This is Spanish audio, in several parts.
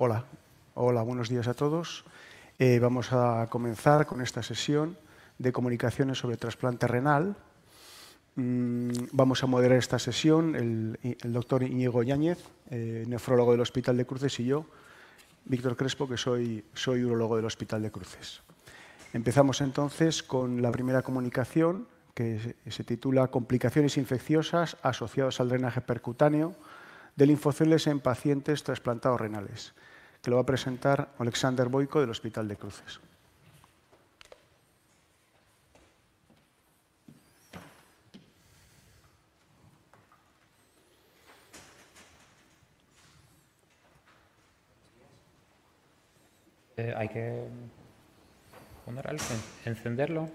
Hola, hola, buenos días a todos. Eh, vamos a comenzar con esta sesión de comunicaciones sobre trasplante renal. Mm, vamos a moderar esta sesión el, doctor Íñigo Yáñez, eh, nefrólogo del Hospital de Cruces, y yo, Víctor Crespo, que soy, urologo del Hospital de Cruces. Empezamos entonces con la primera comunicación, que se titula Complicaciones infecciosas asociadas al drenaje percutáneo de linfoceles en pacientes trasplantados renales que lo va a presentar Alexander Boico del Hospital de Cruces. Eh, hay que poner algo, encenderlo.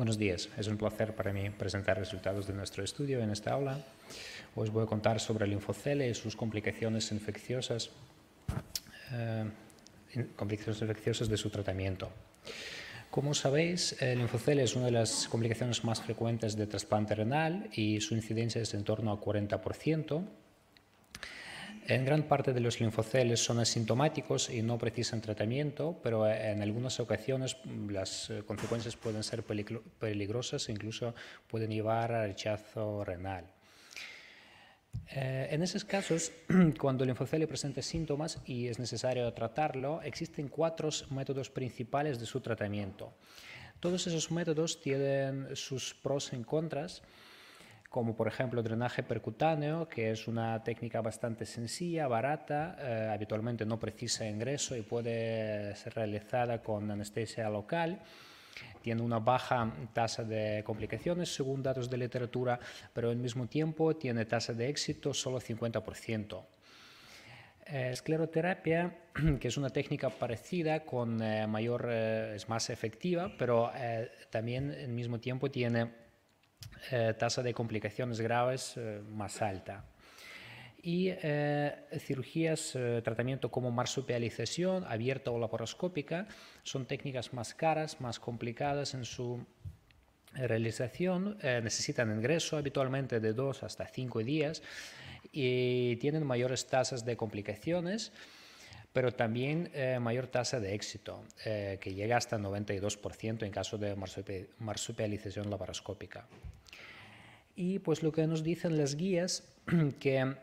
Buenos días, es un placer para mí presentar resultados de nuestro estudio en esta aula. Os voy a contar sobre el linfocele y sus complicaciones infecciosas, eh, complicaciones infecciosas de su tratamiento. Como sabéis, el linfocele es una de las complicaciones más frecuentes de trasplante renal y su incidencia es en torno al 40%. En gran parte de los linfoceles son asintomáticos y no precisan tratamiento, pero en algunas ocasiones mm, las eh, consecuencias pueden ser peligrosas e incluso pueden llevar a rechazo renal. Eh, en esos casos, cuando el linfocele presenta síntomas y es necesario tratarlo, existen cuatro métodos principales de su tratamiento. Todos esos métodos tienen sus pros y contras como por ejemplo drenaje percutáneo, que es una técnica bastante sencilla, barata, eh, habitualmente no precisa ingreso y puede ser realizada con anestesia local tiene una baja tasa de complicaciones según datos de literatura, pero al mismo tiempo tiene tasa de éxito solo 50%. Eh, escleroterapia, que es una técnica parecida, con eh, mayor, es más efectiva, pero también al mismo tiempo tiene eh, tasa de complicaciones graves eh, más alta. Y eh, cirugías, tratamiento como marsupialización abierta o laparoscópica son técnicas más caras, más complicadas en su realización, necesitan ingreso habitualmente de dos hasta cinco días y tienen mayores tasas de complicaciones pero también eh, mayor tasa de éxito, eh, que llega hasta el 92% en caso de marsupialización laparoscópica. Y pues lo que nos dicen las guías, que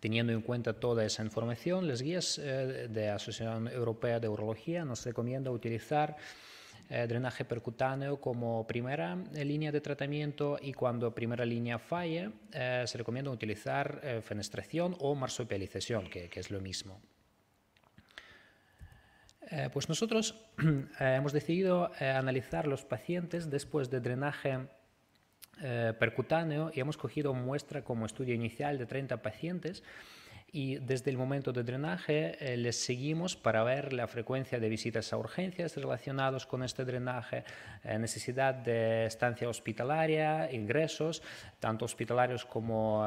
teniendo en cuenta toda esa información, las guías eh, de la Asociación Europea de Urología nos recomienda utilizar drenaje percutáneo como primera línea de tratamiento y cuando primera línea falle, se recomienda utilizar fenestración o marsupialización, que es lo mismo. Eh, pues nosotros eh, hemos decidido eh, analizar los pacientes después de drenaje percutáneo y hemos cogido muestra como estudio inicial de 30 pacientes y desde el momento de drenaje les seguimos para ver la frecuencia de visitas a urgencias relacionados con este drenaje, necesidad de estancia hospitalaria, ingresos, tanto hospitalarios como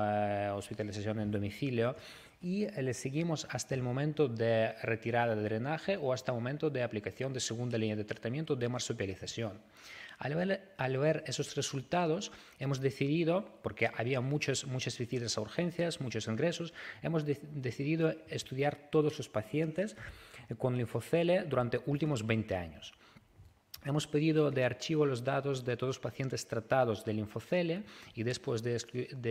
hospitalización en domicilio y eh, le seguimos hasta el momento de retirada de drenaje o hasta el momento de aplicación de segunda línea de tratamiento de marsupialización. Al ver, esos resultados, hemos decidido, porque había muchas, muchas visitas a urgencias, muchos ingresos, hemos decidido estudiar todos los pacientes eh, con linfocele durante últimos 20 años. Hemos pedido de archivo los datos de todos los pacientes tratados de linfocele y después de,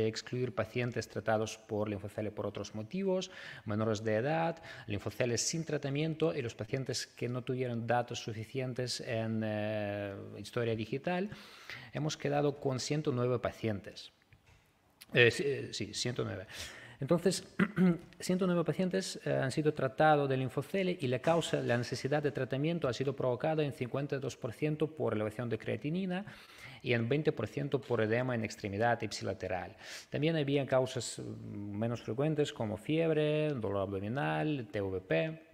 excluir, pacientes tratados por linfocele por otros motivos, menores de edad, linfoceles sin tratamiento y los pacientes que no tuvieron datos suficientes en eh, historia digital, hemos quedado con 109 pacientes. Eh, sí, 109. Eh, entonces, 109 pacientes eh, han sido tratados de linfocele y la causa, la necesidad de tratamiento ha sido provocada en 52% por elevación de creatinina y en 20% por edema en extremidad ipsilateral. También había causas mm, menos frecuentes como fiebre, dolor abdominal, TVP.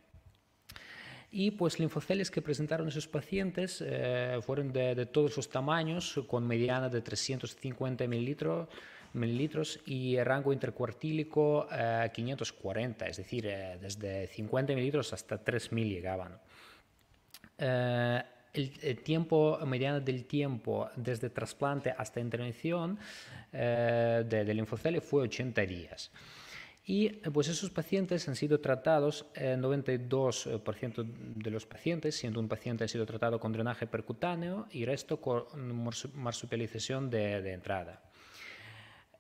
Y pues linfoceles que presentaron esos pacientes eh, fueron de, todos sus tamaños, con mediana de 350 mililitros mililitros y el rango intercuartílico eh, 540, es decir, eh, desde 50 mililitros hasta 3.000 llegaban. Eh, el, tiempo mediano del tiempo desde trasplante hasta intervención eh, del de linfocele fue 80 días. Y pues esos pacientes han sido tratados, eh, 92% de los pacientes, siendo un paciente ha sido tratado con drenaje percutáneo y resto con marsupialización de entrada.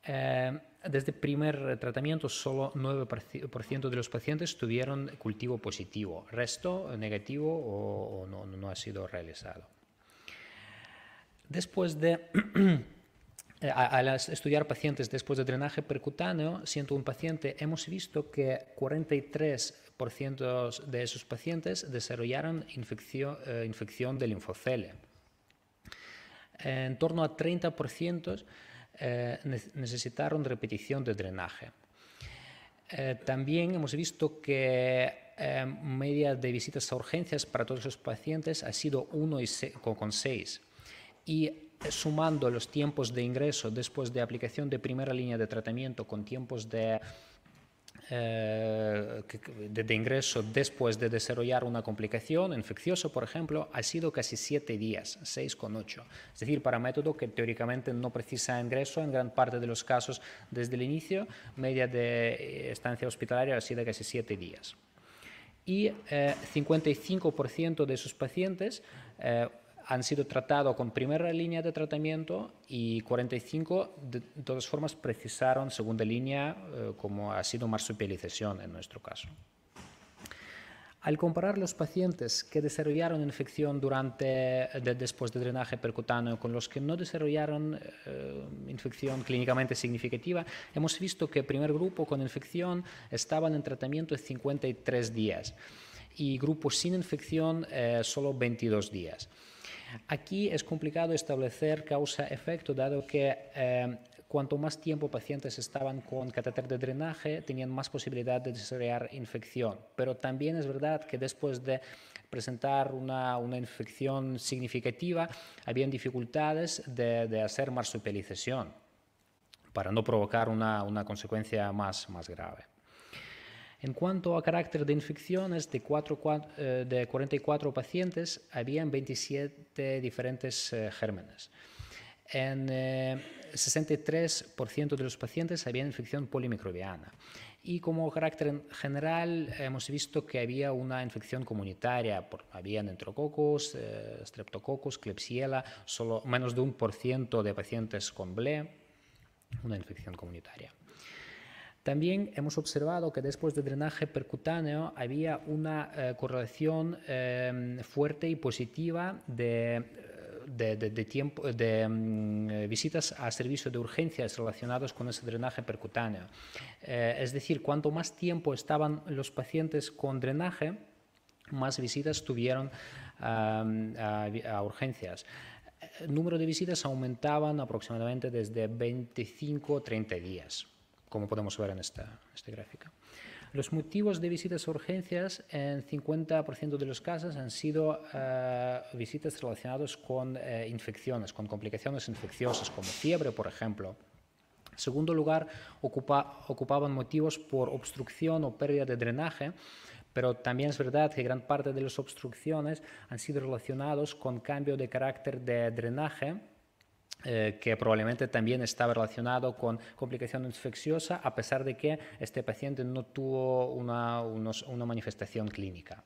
Eh, desde el primer tratamiento, solo 9% de los pacientes tuvieron cultivo positivo, resto negativo o, no, ha sido realizado. Después de al estudiar pacientes después de drenaje percutáneo, un paciente, hemos visto que 43% de esos pacientes desarrollaron eh, infección, de linfocele. En torno a 30% eh, necesitaron repetición de drenaje. Eh, también hemos visto que eh, media de visitas a urgencias para todos esos pacientes ha sido 1,6 y sumando los tiempos de ingreso después de aplicación de primera línea de tratamiento con tiempos de eh, de ingreso después de desarrollar una complicación infecciosa, por ejemplo, ha sido casi siete días, 6,8. Es decir, para método que teóricamente no precisa ingreso en gran parte de los casos desde el inicio, media de eh, estancia hospitalaria ha sido casi siete días. Y eh, 55% de sus pacientes eh, han sido tratados con primera línea de tratamiento y 45 de todas formas precisaron segunda línea, eh, como ha sido marsupialización en nuestro caso. Al comparar los pacientes que desarrollaron infección durante, después de drenaje percutáneo con los que no desarrollaron eh, infección clínicamente significativa, hemos visto que el primer grupo con infección estaban en tratamiento de 53 días y grupo sin infección eh, solo 22 días. Aquí es complicado establecer causa-efecto, dado que eh, cuanto más tiempo pacientes estaban con catéter de drenaje, tenían más posibilidad de desarrollar infección. Pero también es verdad que después de presentar una, una infección significativa, habían dificultades de, hacer marsupialización para no provocar una, una consecuencia más, más grave. En cuanto a carácter de infecciones, de, eh, de 44 pacientes habían 27 diferentes eh, gérmenes. En 63% eh, de los pacientes había infección polimicrobiana. Y como carácter general, hemos visto que había una infección comunitaria. habían entrococos, streptococos, Klebsiella, solo menos de un por ciento de pacientes con BLE, una infección comunitaria. También hemos observado que después de drenaje percutáneo había una eh, correlación em, fuerte y positiva de eh, tiempo, de mm, visitas a servicio de urgencias relacionados con ese drenaje percutáneo. Eh, es decir, cuanto más tiempo estaban los pacientes con drenaje, más visitas tuvieron a, urgencias. El número de visitas aumentaba aproximadamente desde 25 a 30 días como podemos ver en esta, gráfica. Los motivos de visitas a urgencias en 50% de los casos han sido eh, visitas relacionadas con eh, infecciones, con complicaciones infecciosas, como fiebre, por ejemplo. En segundo lugar, ocupaban motivos por obstrucción o pérdida de drenaje, pero también es verdad que gran parte de las obstrucciones han sido relacionados con cambio de carácter de drenaje, eh, que probablemente también estaba relacionado con complicación infecciosa, a pesar de que este paciente no tuvo una, una manifestación clínica.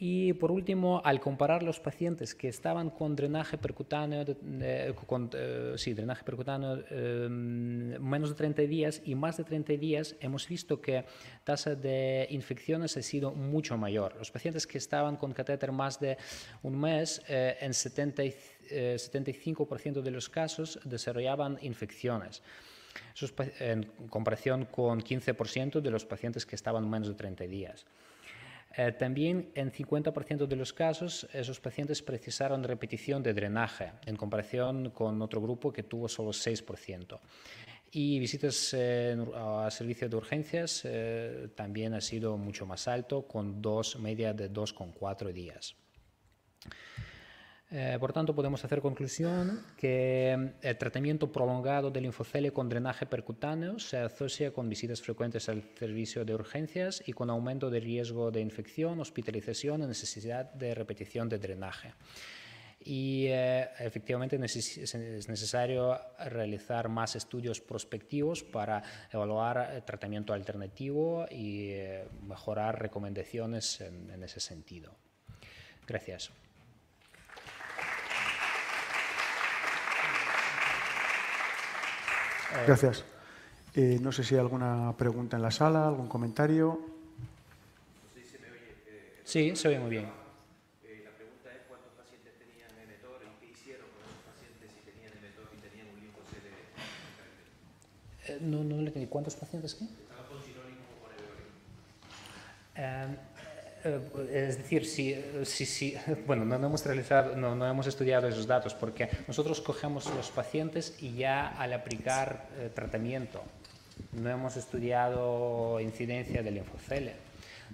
Y por último, al comparar los pacientes que estaban con drenaje percutáneo, eh, eh, sí, drenaje percutáneo em, menos de 30 días y más de 30 días, hemos visto que tasa de infecciones ha sido mucho mayor. Los pacientes que estaban con catéter más de un mes, eh, en 70, 75% de los casos desarrollaban infecciones en comparación con 15% de los pacientes que estaban menos de 30 días. Eh, también en 50% de los casos esos pacientes precisaron repetición de drenaje en comparación con otro grupo que tuvo solo 6%. Y visitas eh, a servicios de urgencias eh, también ha sido mucho más alto, con dos, media de 2,4 días. Eh, por tanto, podemos hacer conclusión que mm, el tratamiento prolongado del linfocele con drenaje percutáneo se asocia con visitas frecuentes al servicio de urgencias y con aumento de riesgo de infección, hospitalización y necesidad de repetición de drenaje. Y eh, efectivamente es necesario realizar más estudios prospectivos para evaluar el eh, tratamiento alternativo y mejorar recomendaciones en ese sentido. Gracias. Eh, Gracias. Eh, no sé si hay alguna pregunta en la sala, algún comentario. Sí, se oye muy bien. La pregunta es cuántos pacientes tenían emetor y qué hicieron con los pacientes si tenían emetor y tenían un linfocele. No, no, ¿cuántos pacientes qué? con sinónimo o con eh, es decir, si, si, bueno, no, hemos realizado, no, hemos estudiado esos datos porque nosotros cogemos los pacientes y ya al aplicar eh, tratamiento no hemos estudiado incidencia del linfocele.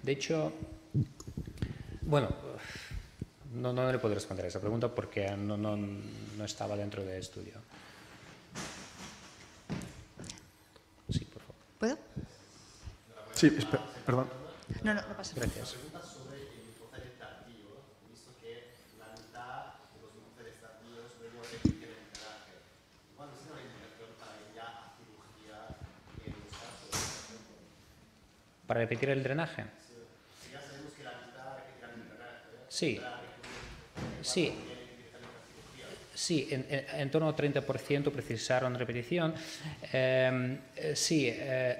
De hecho, bueno, no, no, le puedo responder a esa pregunta porque no, no, estaba dentro del estudio. Sí, por favor. ¿Puedo? Sí, perdón. No, no, no pasa nada. Gracias. para repetir el drenaje. Sí, sí. Sí, en, torno al 30% precisaron repetición. Em, eh, sí, eh,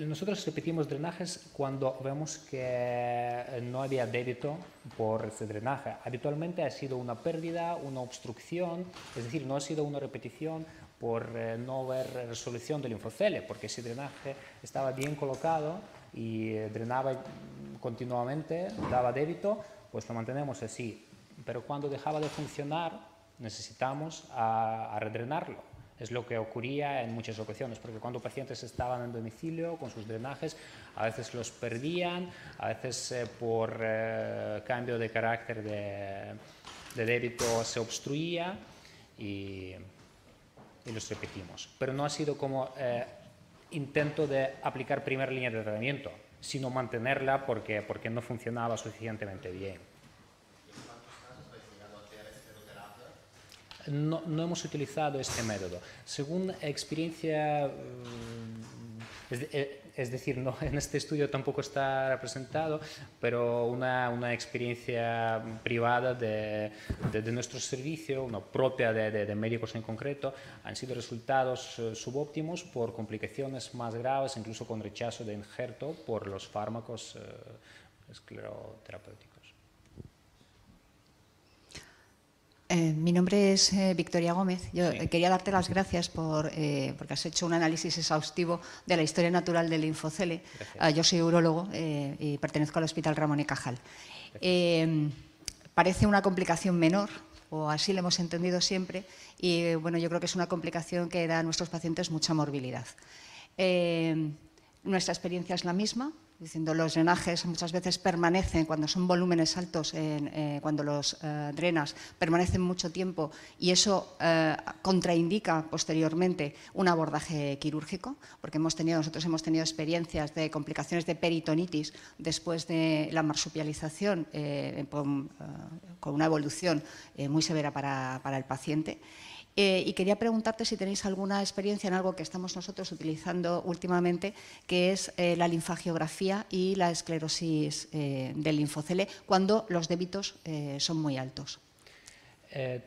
nosotros repetimos drenajes cuando vemos que no había débito por ese drenaje. Habitualmente ha sido una pérdida, una obstrucción, es decir, no ha sido una repetición, por eh, no ver resolución del linfocele, porque ese drenaje estaba bien colocado y eh, drenaba continuamente, daba débito, pues lo mantenemos así. Pero cuando dejaba de funcionar, necesitamos a, redrenarlo. Es lo que ocurría en muchas ocasiones, porque cuando pacientes estaban en domicilio con sus drenajes, a veces los perdían, a veces eh, por cambio de carácter de, de débito se obstruía y y los repetimos. Pero no ha sido como eh, intento de aplicar primera línea de tratamiento, sino mantenerla porque, porque no funcionaba suficientemente bien. No, no, hemos utilizado este método. Según experiencia, mm, es decir, no, en este estudio tampoco está representado, pero una, experiencia privada de, nuestro servicio, una propia de, de, médicos en concreto, han sido resultados eh, subóptimos por complicaciones más graves, incluso con rechazo de injerto por los fármacos eh, escleroterapéuticos. Eh, mi nombre es eh, Victoria Gómez. Yo eh, quería darte las gracias por, porque has hecho un análisis exhaustivo de la historia natural del Infocele. Ah, yo soy urologo y pertenezco al Hospital Ramón y Cajal. Em, parece una complicación menor, o así lo hemos entendido siempre, y bueno, yo creo que es una complicación que da a nuestros pacientes mucha morbilidad. Em, nuestra experiencia es la misma, diciendo los drenajes muchas veces permanecen cuando son volúmenes altos, eh, cuando los eh, drenas, permanecen mucho tiempo y eso eh, contraindica posteriormente un abordaje quirúrgico, porque hemos tenido, nosotros hemos tenido experiencias de complicaciones de peritonitis después de la marsupialización con, una evolución muy severa para el paciente. Eh, y quería preguntarte si tenéis alguna experiencia en algo que estamos nosotros utilizando últimamente, que es eh, la linfagiografía y la esclerosis eh, del linfocele, cuando los débitos son muy altos.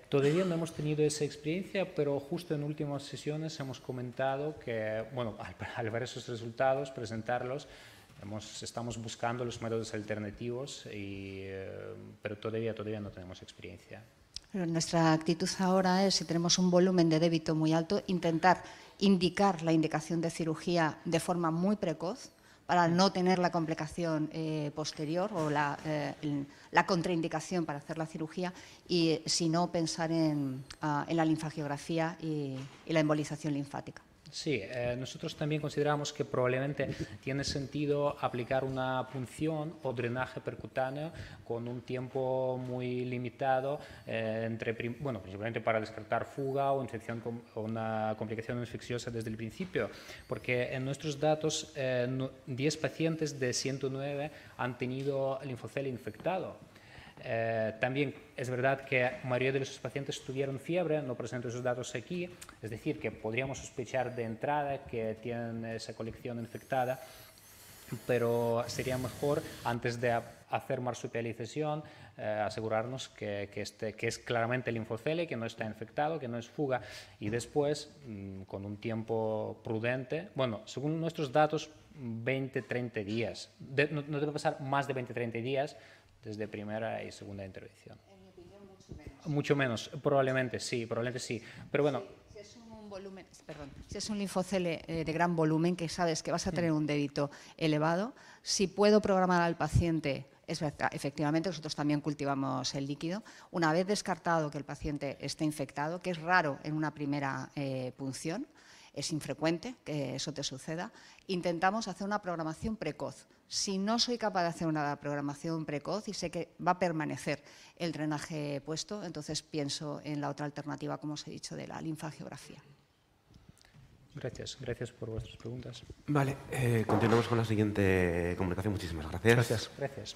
todavía no hemos tenido esa experiencia, pero justo en últimas sesiones hemos comentado que, bueno, al, ver esos resultados, presentarlos, estamos buscando los métodos alternativos, pero todavía, todavía no tenemos experiencia nuestra actitud ahora es, si tenemos un volumen de débito muy alto, intentar indicar la indicación de cirugía de forma muy precoz para no tener la complicación eh, posterior o eh, la, contraindicación para hacer la cirugía y, si no, pensar en, ah, la linfagiografía y la embolización linfática. Sí, eh, nosotros también consideramos que probablemente tiene sentido aplicar una punción o drenaje percutáneo con un tiempo muy limitado, eh, principalmente para descartar fuga o infección una complicación infecciosa desde el principio, porque en nuestros datos 10 eh, pacientes de 109 han tenido linfocel infectado eh, también es verdad que la mayoría de los pacientes tuvieron fiebre, no presento esos datos aquí, es decir, que podríamos sospechar de entrada que tienen esa colección infectada, pero sería mejor antes de hacer marsupialización eh, asegurarnos que, que, este, es claramente linfocele, que no está infectado, que no es fuga y después mm, con un tiempo prudente, bueno, según nuestros datos 20-30 días, no, no, debe pasar más de 20-30 días desde primera y segunda intervención. En mucho menos. probablemente sí, probablemente sí. Pero bueno. Si, es un volumen, linfocele eh, de gran volumen que sabes que vas a tener mm. un débito elevado, si puedo programar al paciente efectivamente, nosotros también cultivamos el líquido. Una vez descartado que el paciente esté infectado, que es raro en una primera eh, punción, es infrecuente que eso te suceda, intentamos hacer una programación precoz si no soy capaz de hacer una programación precoz y sé que va a permanecer el drenaje puesto, entonces pienso en la otra alternativa, como os he dicho, de la linfageografía. Gracias, gracias por vuestras preguntas. Vale, eh, continuamos con la siguiente comunicación. Muchísimas gracias. Gracias, gracias.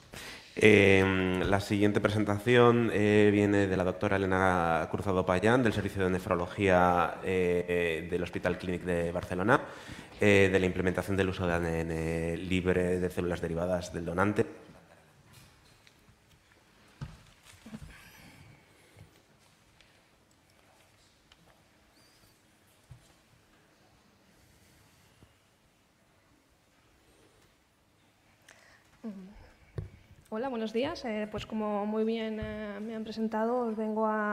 Em, la siguiente presentación eh, viene de la doctora Elena Cruzado Payán, del Servicio de Nefrología eh, del Hospital Clínic de Barcelona. Eh, de la implementación del uso de ADN libre de células derivadas del donante. Hola, buenos días. Eh, pues como muy bien eh, me han presentado, os vengo a,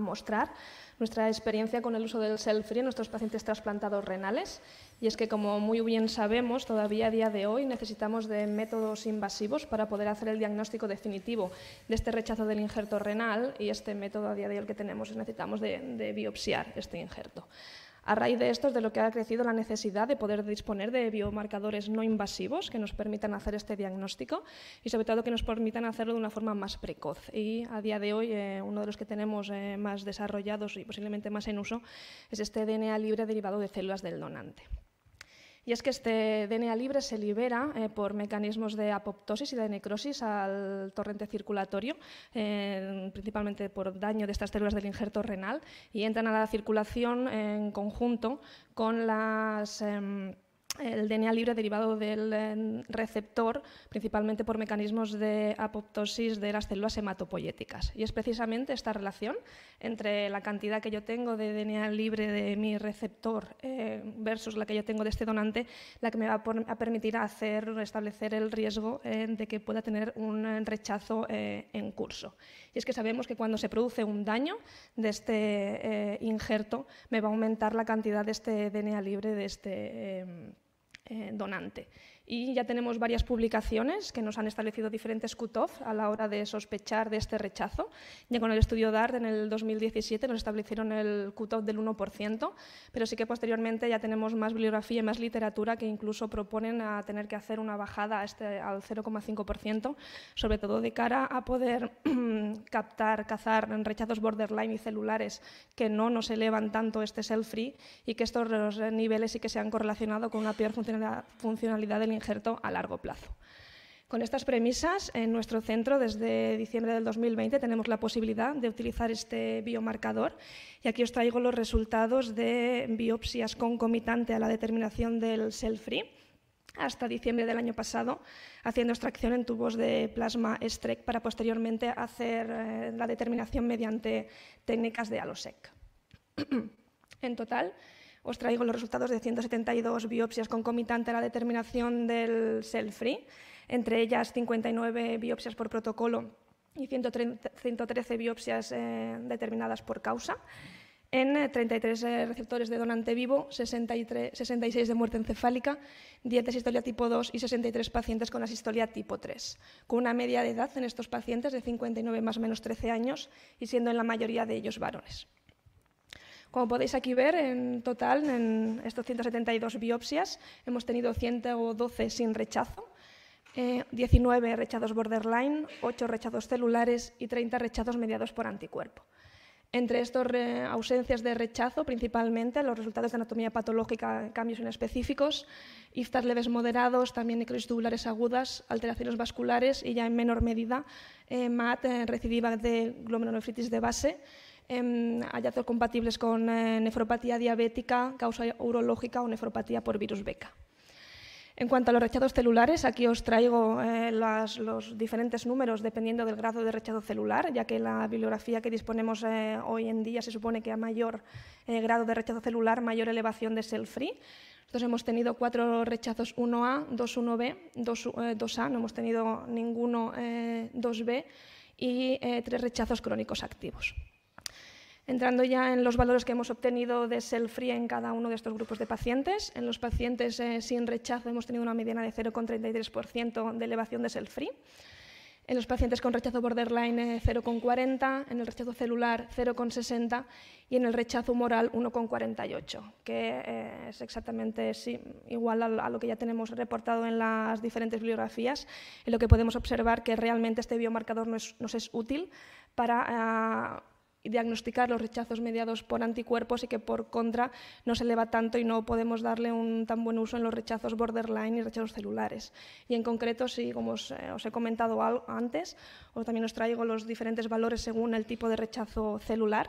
mostrar nuestra experiencia con el uso del cell free en nuestros pacientes trasplantados renales y es que, como muy bien sabemos, todavía a día de hoy necesitamos de métodos invasivos para poder hacer el diagnóstico definitivo de este rechazo del injerto renal y este método a día de hoy que tenemos es necesitamos de, biopsiar este injerto. A raíz de esto es de lo que ha crecido la necesidad de poder disponer de biomarcadores no invasivos que nos permitan hacer este diagnóstico y sobre todo que nos permitan hacerlo de una forma más precoz. Y a día de hoy eh, uno de los que tenemos eh, más desarrollados y posiblemente más en uso es este DNA libre derivado de células del donante. Y es que este DNA libre se libera eh, por mecanismos de apoptosis y de necrosis al torrente circulatorio, eh, principalmente por daño de estas células del injerto renal, y entran a la circulación en conjunto con las. Em, el DNA libre derivado del eh, receptor, principalmente por mecanismos de apoptosis de las células hematopoyéticas. Y es precisamente esta relación entre la cantidad que yo tengo de DNA libre de mi receptor eh, versus la que yo tengo de este donante la que me va a permitir hacer, establecer el riesgo eh, de que pueda tener un rechazo en curso. Y es que sabemos que cuando se produce un daño de este injerto, me va a aumentar la cantidad de este DNA libre de este eh, donante y ya tenemos varias publicaciones que nos han establecido diferentes cutoff a la hora de sospechar de este rechazo. Ya con el estudio DART en el 2017 nos establecieron el cutoff del 1%, pero sí que posteriormente ya tenemos más bibliografía y más literatura que incluso proponen a tener que hacer una bajada este, al 0,5%, sobre todo de cara a poder captar, cazar rechazos borderline y celulares que no nos elevan tanto este self-free y que estos niveles sí que se han correlacionado con una peor funcionalidad del injerto a largo plazo. Con estas premisas, en nuestro centro, desde diciembre del 2020, tenemos la posibilidad de utilizar este biomarcador. Y aquí os traigo los resultados de biopsias concomitante a la determinación del cell-free hasta diciembre del año pasado, haciendo extracción en tubos de plasma STREC para posteriormente hacer eh, la determinación mediante técnicas de ALOSEC. en total, os traigo los resultados de 172 biopsias concomitantes a la determinación del cell free, entre ellas 59 biopsias por protocolo y 113 biopsias eh, determinadas por causa en 33 eh, eh, receptores de donante vivo, 63, 66 de muerte encefálica, 10 de sistolia tipo 2 y 63 pacientes con asistolia tipo 3, con una media de edad en estos pacientes de 59 más o menos 13 años y siendo en la mayoría de ellos varones. Como podéis aquí ver, en total, en estos 172 biopsias, hemos tenido 112 sin rechazo, 19 eh, rechazos borderline, 8 rechazos celulares y 30 rechazos mediados por anticuerpo. Entre estas ausencias de rechazo, principalmente los resultados de anatomía patológica, cambios inespecíficos, iftas leves moderados, también necrosis tubulares agudas, alteraciones vasculares y ya en menor medida eh, MAT, eh, recidiva de glomerulonefritis de base, eh, hallazgos compatibles con eh, nefropatía diabética, causa urológica o nefropatía por virus beca. En cuanto a los rechazos celulares, aquí os traigo eh, los diferentes números dependiendo del grado de rechazo celular, ya que la bibliografía que disponemos eh, hoy en día se supone que a mayor grado de rechazo celular, mayor elevación de cell-free. Entonces, hemos tenido cuatro rechazos 1 a 21 b 2, a no hemos tenido ninguno 2B y tres rechazos crónicos activos. Entrando ya en los valores que hemos obtenido de self-free en cada uno de estos grupos de pacientes, en los pacientes eh, sin rechazo hemos tenido una mediana de 0,33% de elevación de self-free, en los pacientes con rechazo borderline 0,40, eh, en el rechazo celular 0,60 y en el rechazo humoral 1,48, que eh, es exactamente igual a, lo que ya tenemos reportado en las diferentes bibliografías, en lo que podemos observar que realmente este biomarcador nos es útil para ah, diagnosticar los rechazos mediados por anticuerpos y que por contra no se eleva tanto y no podemos darle un tan buen uso en los rechazos borderline y rechazos celulares. Y en concreto, sí, como os, eh, he comentado antes, también os traigo los diferentes valores según el tipo de rechazo celular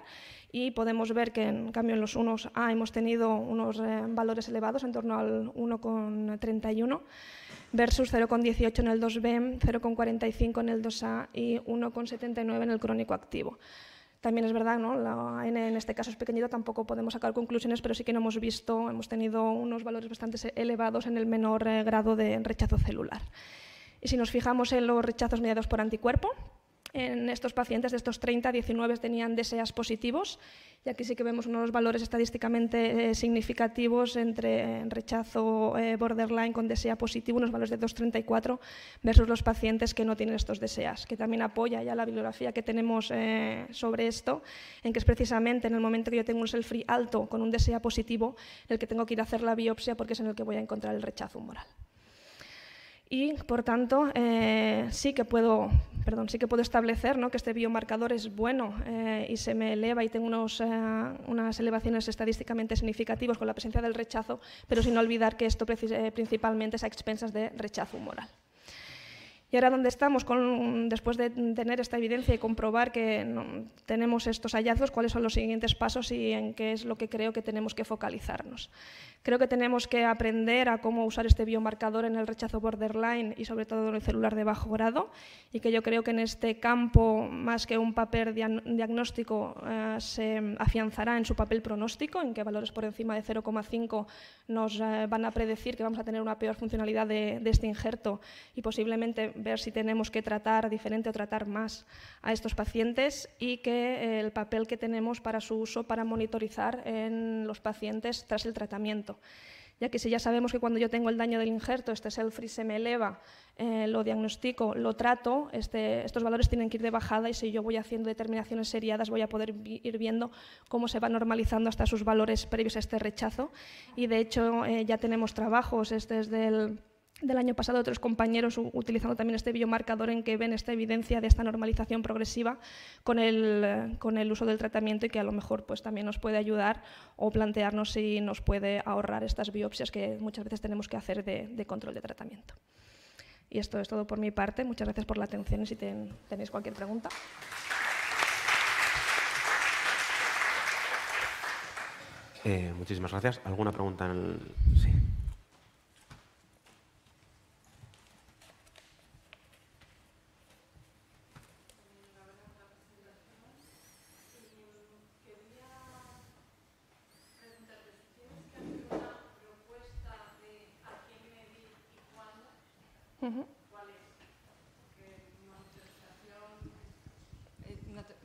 y podemos ver que en cambio en los unos A hemos tenido unos eh, valores elevados en torno al 1,31 versus 0,18 en el 2B, 0,45 en el 2A y 1,79 en el crónico activo. También es verdad, la en este caso es pequeñita, tampoco podemos sacar conclusiones, pero sí que no hemos visto, hemos tenido unos valores bastante elevados en el menor eh, grado de rechazo celular. Y si nos fijamos en los rechazos mediados por anticuerpo, en estos pacientes, de estos 30, 19 tenían deseas positivos y aquí sí que vemos unos valores estadísticamente eh, significativos entre rechazo eh, borderline con desea positivo, unos valores de 2,34 versus los pacientes que no tienen estos deseas, que también apoya ya la bibliografía que tenemos eh, sobre esto, en que es precisamente en el momento que yo tengo un self-free alto con un desea positivo el que tengo que ir a hacer la biopsia porque es en el que voy a encontrar el rechazo humoral y, por tanto, eh, sí, que puedo, perdón, sí que puedo establecer que este biomarcador es bueno eh, y se me eleva y tengo eh, unas elevaciones estadísticamente significativas con la presencia del rechazo, pero sin olvidar que esto principalmente es a expensas de rechazo moral. Y ahora donde estamos, después de tener esta evidencia y comprobar que tenemos estos hallazgos, cuáles son los siguientes pasos y en qué es lo que creo que tenemos que focalizarnos. Creo que tenemos que aprender a cómo usar este biomarcador en el rechazo borderline y sobre todo en el celular de bajo grado y que yo creo que en este campo, más que un papel diagnóstico, eh, se afianzará en su papel pronóstico, en que valores por encima de 0,5 nos eh, van a predecir que vamos a tener una peor funcionalidad de, de este injerto y posiblemente ver si tenemos que tratar diferente o tratar más a estos pacientes y que eh, el papel que tenemos para su uso para monitorizar en los pacientes tras el tratamiento ya que si ya sabemos que cuando yo tengo el daño del injerto, este cell free se me eleva, eh, lo diagnostico, lo trato, este, estos valores tienen que ir de bajada y si yo voy haciendo determinaciones seriadas voy a poder ir viendo cómo se va normalizando hasta sus valores previos a este rechazo. Y de hecho eh, ya tenemos trabajos, este es del del año pasado, otros compañeros utilizando también este biomarcador en que ven esta evidencia de esta normalización progresiva eh, con el, uso del tratamiento y que a lo mejor pues, también nos puede ayudar o plantearnos si nos puede ahorrar estas biopsias que muchas veces tenemos que hacer de, control de tratamiento. Y esto es todo por mi parte. Muchas gracias por la atención y si tenéis cualquier pregunta. Eh, muchísimas gracias. ¿Alguna pregunta? En el... Eh,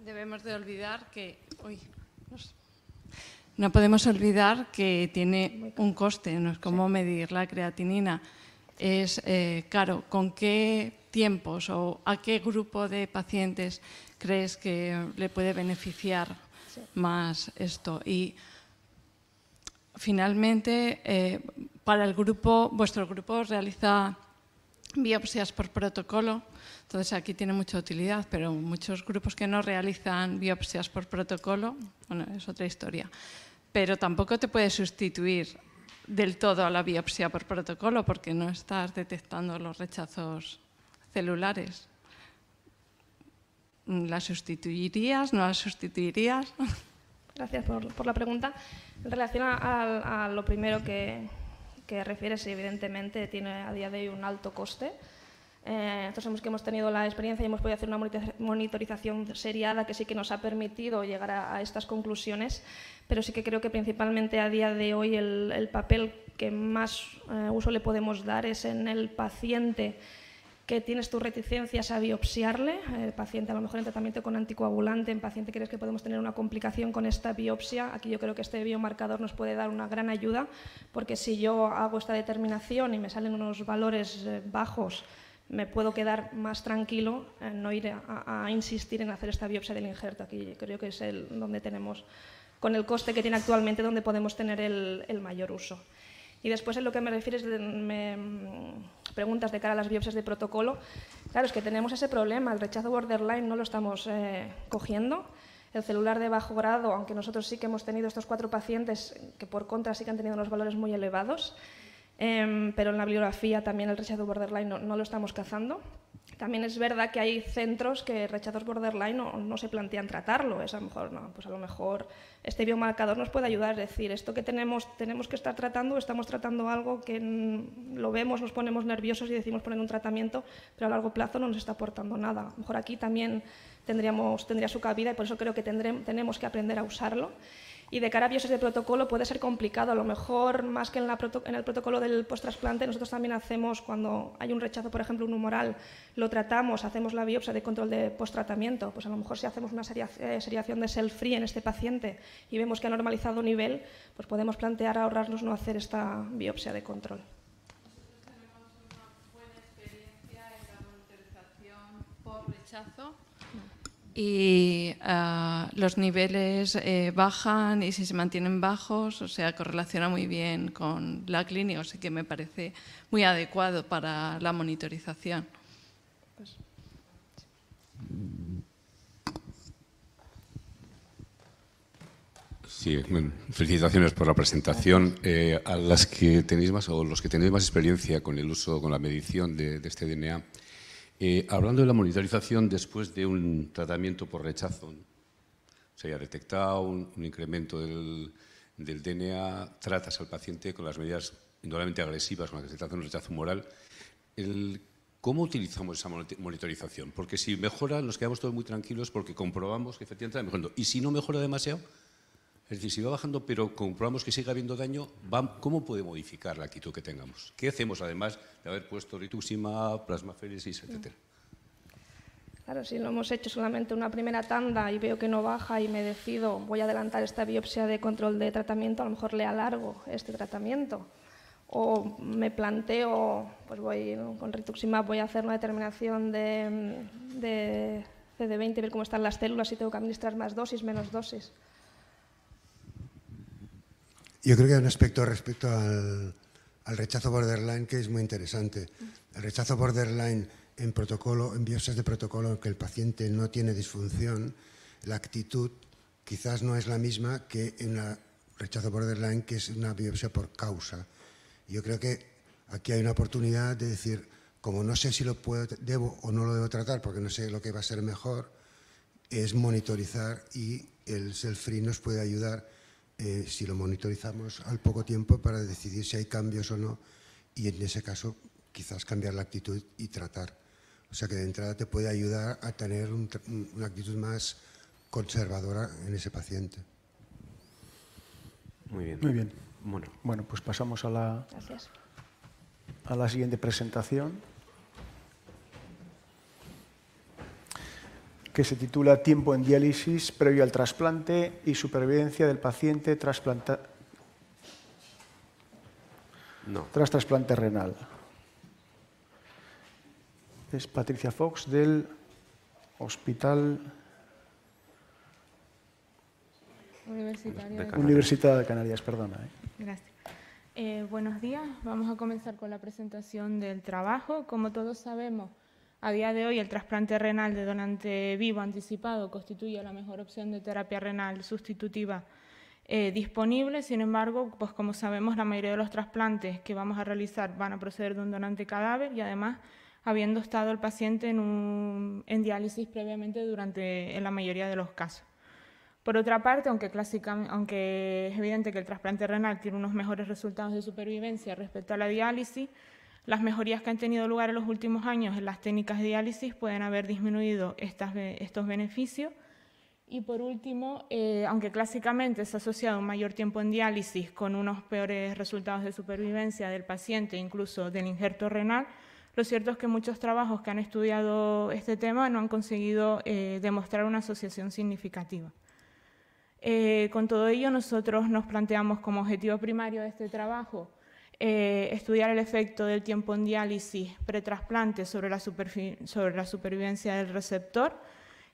debemos de olvidar que, uy, no podemos olvidar que tiene un coste, no es como medir la creatinina. Es eh, caro, ¿con qué tiempos o a qué grupo de pacientes crees que le puede beneficiar más esto? Y finalmente, eh, para el grupo, vuestro grupo realiza biopsias por protocolo. Entonces aquí tiene mucha utilidad, pero muchos grupos que no realizan biopsias por protocolo, bueno, es otra historia. Pero tampoco te puede sustituir del todo a la biopsia por protocolo porque no estás detectando los rechazos celulares. ¿La sustituirías? ¿No la sustituirías? Gracias por, la pregunta. En relación a lo primero que, que refieres, evidentemente, tiene a día de hoy un alto coste. entonces eh, hemos, que hemos tenido la experiencia y hemos podido hacer una monitorización seriada que sí que nos ha permitido llegar a, estas conclusiones, pero sí que creo que principalmente a día de hoy el, papel que más eh, uso le podemos dar es en el paciente que tienes tus reticencias a biopsiarle, el paciente a lo mejor en tratamiento con anticoagulante, en paciente crees que podemos tener una complicación con esta biopsia, aquí yo creo que este biomarcador nos puede dar una gran ayuda, porque si yo hago esta determinación y me salen unos valores eh, bajos, me puedo quedar más tranquilo en no ir a, insistir en hacer esta biopsia del injerto. Aquí creo que es el, donde tenemos, con el coste que tiene actualmente, donde podemos tener el, mayor uso. Y después en lo que me refieres, me, preguntas de cara a las biopsias de protocolo, claro, es que tenemos ese problema, el rechazo borderline no lo estamos eh, cogiendo. El celular de bajo grado, aunque nosotros sí que hemos tenido estos cuatro pacientes que por contra sí que han tenido unos valores muy elevados, em, pero en la bibliografía también el rechazo borderline no lo estamos cazando. También es verdad que hay centros que rechazos borderline no, no se plantean tratarlo. Es a lo mejor, pues a lo mejor este biomarcador nos puede ayudar. a decir, esto que tenemos, tenemos que estar tratando, estamos tratando algo que lo vemos, nos ponemos nerviosos y decimos poner un tratamiento, pero a largo plazo no nos está aportando nada. A lo mejor aquí también tendríamos, tendría su cabida y por eso creo que tenemos que aprender a usarlo y de cara a de protocolo puede ser complicado. A lo mejor, más que en, el protocolo del post-trasplante, nosotros también hacemos, cuando hay un rechazo, por ejemplo, un humoral, lo tratamos, hacemos la biopsia de control de post-tratamiento. Pues a lo mejor si hacemos una eh, seriación de cell-free en este paciente y vemos que ha normalizado nivel, pues podemos plantear ahorrarnos no hacer esta biopsia de control. y eh, los niveles eh, bajan y si se mantienen bajos, o sea, correlaciona muy bien con la clínica, o sea, que me parece muy adecuado para la monitorización. Pues, sí, felicitaciones por la presentación. Eh, a las que tenéis más o los que tenéis más experiencia con el uso, con la medición de este DNA, eh, hablando de la monitorización después de un tratamiento por rechazo, se haya detectado un, incremento del, del, DNA, tratas al paciente con las medidas indudablemente agresivas con las que se trata un rechazo moral. ¿Cómo utilizamos esa monitorización? Porque si mejora nos quedamos todos muy tranquilos porque comprobamos que efectivamente está mejorando. Y si no mejora demasiado, es decir, si va bajando, pero comprobamos que sigue habiendo daño, ¿cómo puede modificar la actitud que tengamos? ¿Qué hacemos además de haber puesto rituximab, plasmaféresis, mm. etcétera? Claro, si lo hemos hecho solamente una primera tanda y veo que no baja y me decido, voy a adelantar esta biopsia de control de tratamiento, a lo mejor le alargo este tratamiento. O me planteo, pues voy con rituximab, voy a hacer una determinación de, mm, de CD20, ver cómo están las células, y tengo que administrar más dosis, menos dosis. Yo creo que hay un aspecto respecto al, al rechazo borderline que es muy interesante. El rechazo borderline en protocolo, en biopsias de protocolo en que el paciente no tiene disfunción, la actitud quizás no es la misma que en el rechazo borderline que es una biopsia por causa. Yo creo que aquí hay una oportunidad de decir, como no sé si lo puedo, debo o no lo debo tratar porque no sé lo que va a ser mejor, es monitorizar y el self-free nos puede ayudar eh, si lo monitorizamos al poco tiempo para decidir si hay cambios o no y en ese caso quizás cambiar la actitud y tratar. O sea que de entrada te puede ayudar a tener una actitud más conservadora en ese paciente. Muy bien. Muy bien. Bueno, bueno pues pasamos a la, a la siguiente presentación. que se titula Tiempo en diálisis previo al trasplante y supervivencia del paciente tras trasplante renal. Es Patricia Fox del Hospital Universitario de Canarias. de Canarias, perdona. ¿eh? Gracias. Eh, buenos días, vamos a comenzar con la presentación del trabajo. Como todos sabemos, a día de hoy, el trasplante renal de donante vivo anticipado constituye la mejor opción de terapia renal sustitutiva eh, disponible. Sin embargo, pues como sabemos, la mayoría de los trasplantes que vamos a realizar van a proceder de un donante cadáver y además habiendo estado el paciente en, diálisis previamente durante en la mayoría de los casos. Por otra parte, aunque, aunque es evidente que el trasplante renal tiene unos mejores resultados de supervivencia respecto a la diálisis, las mejorías que han tenido lugar en los últimos años en las técnicas de diálisis pueden haber disminuido estos beneficios. Y por último, eh, aunque clásicamente se ha asociado un mayor tiempo en diálisis con unos peores resultados de supervivencia del paciente, incluso del injerto renal, lo cierto es que muchos trabajos que han estudiado este tema no han conseguido eh, demostrar una asociación significativa. Eh, con todo ello, nosotros nos planteamos como objetivo primario de este trabajo eh, estudiar el efecto del tiempo en diálisis pretrasplante sobre la, supervivencia del receptor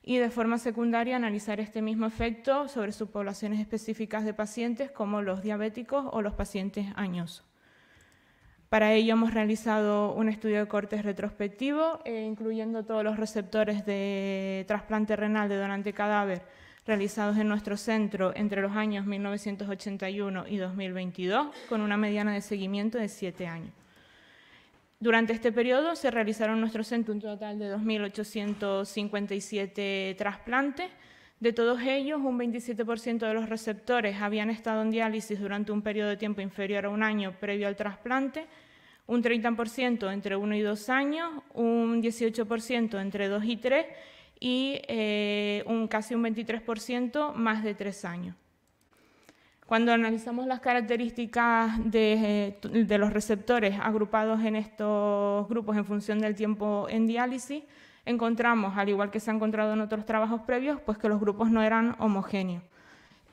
y de forma secundaria analizar este mismo efecto sobre subpoblaciones específicas de pacientes como los diabéticos o los pacientes años. Para ello hemos realizado un estudio de cortes retrospectivo, eh, incluyendo todos los receptores de trasplante renal de donante cadáver realizados en nuestro centro entre los años 1981 y 2022, con una mediana de seguimiento de siete años. Durante este periodo se realizaron en nuestro centro un total de 2.857 trasplantes. De todos ellos, un 27% de los receptores habían estado en diálisis durante un periodo de tiempo inferior a un año previo al trasplante, un 30% entre 1 y 2 años, un 18% entre 2 y 3 y eh, un, casi un 23% más de tres años. Cuando analizamos las características eh, de, los receptores agrupados en estos grupos en función del tiempo en diálisis, encontramos, al igual que se ha encontrado en otros trabajos previos, pues que los grupos no eran homogéneos.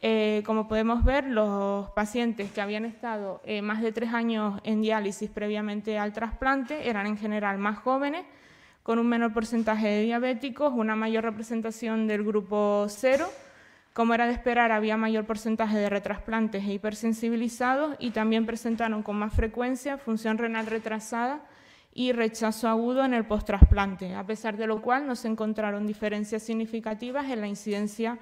Eh, como podemos ver, los pacientes que habían estado más de tres años en diálisis previamente al trasplante eran en general más jóvenes, con un menor porcentaje de diabéticos, una mayor representación del grupo cero. Como era de esperar, había mayor porcentaje de retrasplantes e hipersensibilizados y también presentaron con más frecuencia función renal retrasada y rechazo agudo en el post a pesar de lo cual no se encontraron diferencias significativas en la incidencia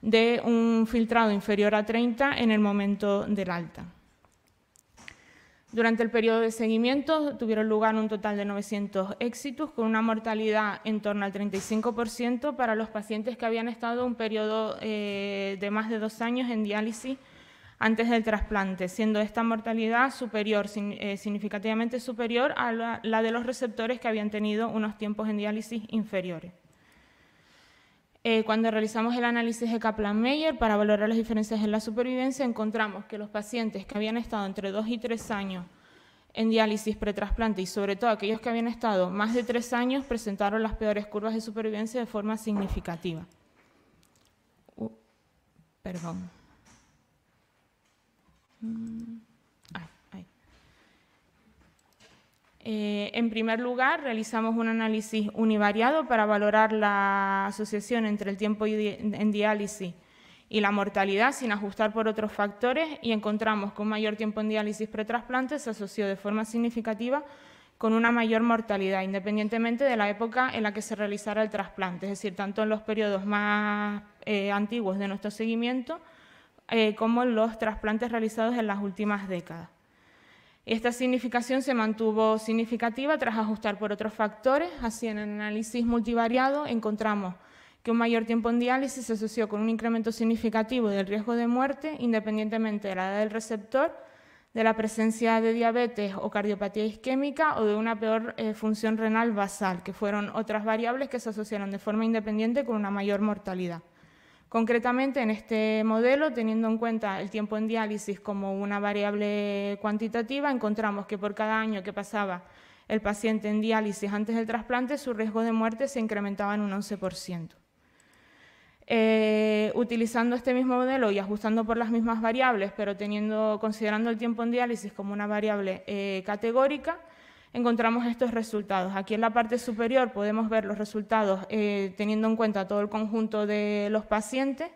de un filtrado inferior a 30 en el momento del alta. Durante el periodo de seguimiento tuvieron lugar un total de 900 éxitos con una mortalidad en torno al 35% para los pacientes que habían estado un periodo eh, de más de dos años en diálisis antes del trasplante, siendo esta mortalidad superior, eh, significativamente superior a la de los receptores que habían tenido unos tiempos en diálisis inferiores. Eh, cuando realizamos el análisis de kaplan meyer para valorar las diferencias en la supervivencia, encontramos que los pacientes que habían estado entre 2 y 3 años en diálisis pretrasplante y sobre todo aquellos que habían estado más de tres años presentaron las peores curvas de supervivencia de forma significativa. Oh, perdón. Mm. Eh, en primer lugar, realizamos un análisis univariado para valorar la asociación entre el tiempo en diálisis y la mortalidad sin ajustar por otros factores y encontramos que un mayor tiempo en diálisis pretrasplante se asoció de forma significativa con una mayor mortalidad, independientemente de la época en la que se realizara el trasplante, es decir, tanto en los periodos más eh, antiguos de nuestro seguimiento eh, como en los trasplantes realizados en las últimas décadas. Esta significación se mantuvo significativa tras ajustar por otros factores, así en el análisis multivariado encontramos que un mayor tiempo en diálisis se asoció con un incremento significativo del riesgo de muerte, independientemente de la edad del receptor, de la presencia de diabetes o cardiopatía isquémica o de una peor eh, función renal basal, que fueron otras variables que se asociaron de forma independiente con una mayor mortalidad. Concretamente, en este modelo, teniendo en cuenta el tiempo en diálisis como una variable cuantitativa, encontramos que por cada año que pasaba el paciente en diálisis antes del trasplante, su riesgo de muerte se incrementaba en un 11%. Eh, utilizando este mismo modelo y ajustando por las mismas variables, pero teniendo, considerando el tiempo en diálisis como una variable eh, categórica, encontramos estos resultados. Aquí en la parte superior podemos ver los resultados eh, teniendo en cuenta todo el conjunto de los pacientes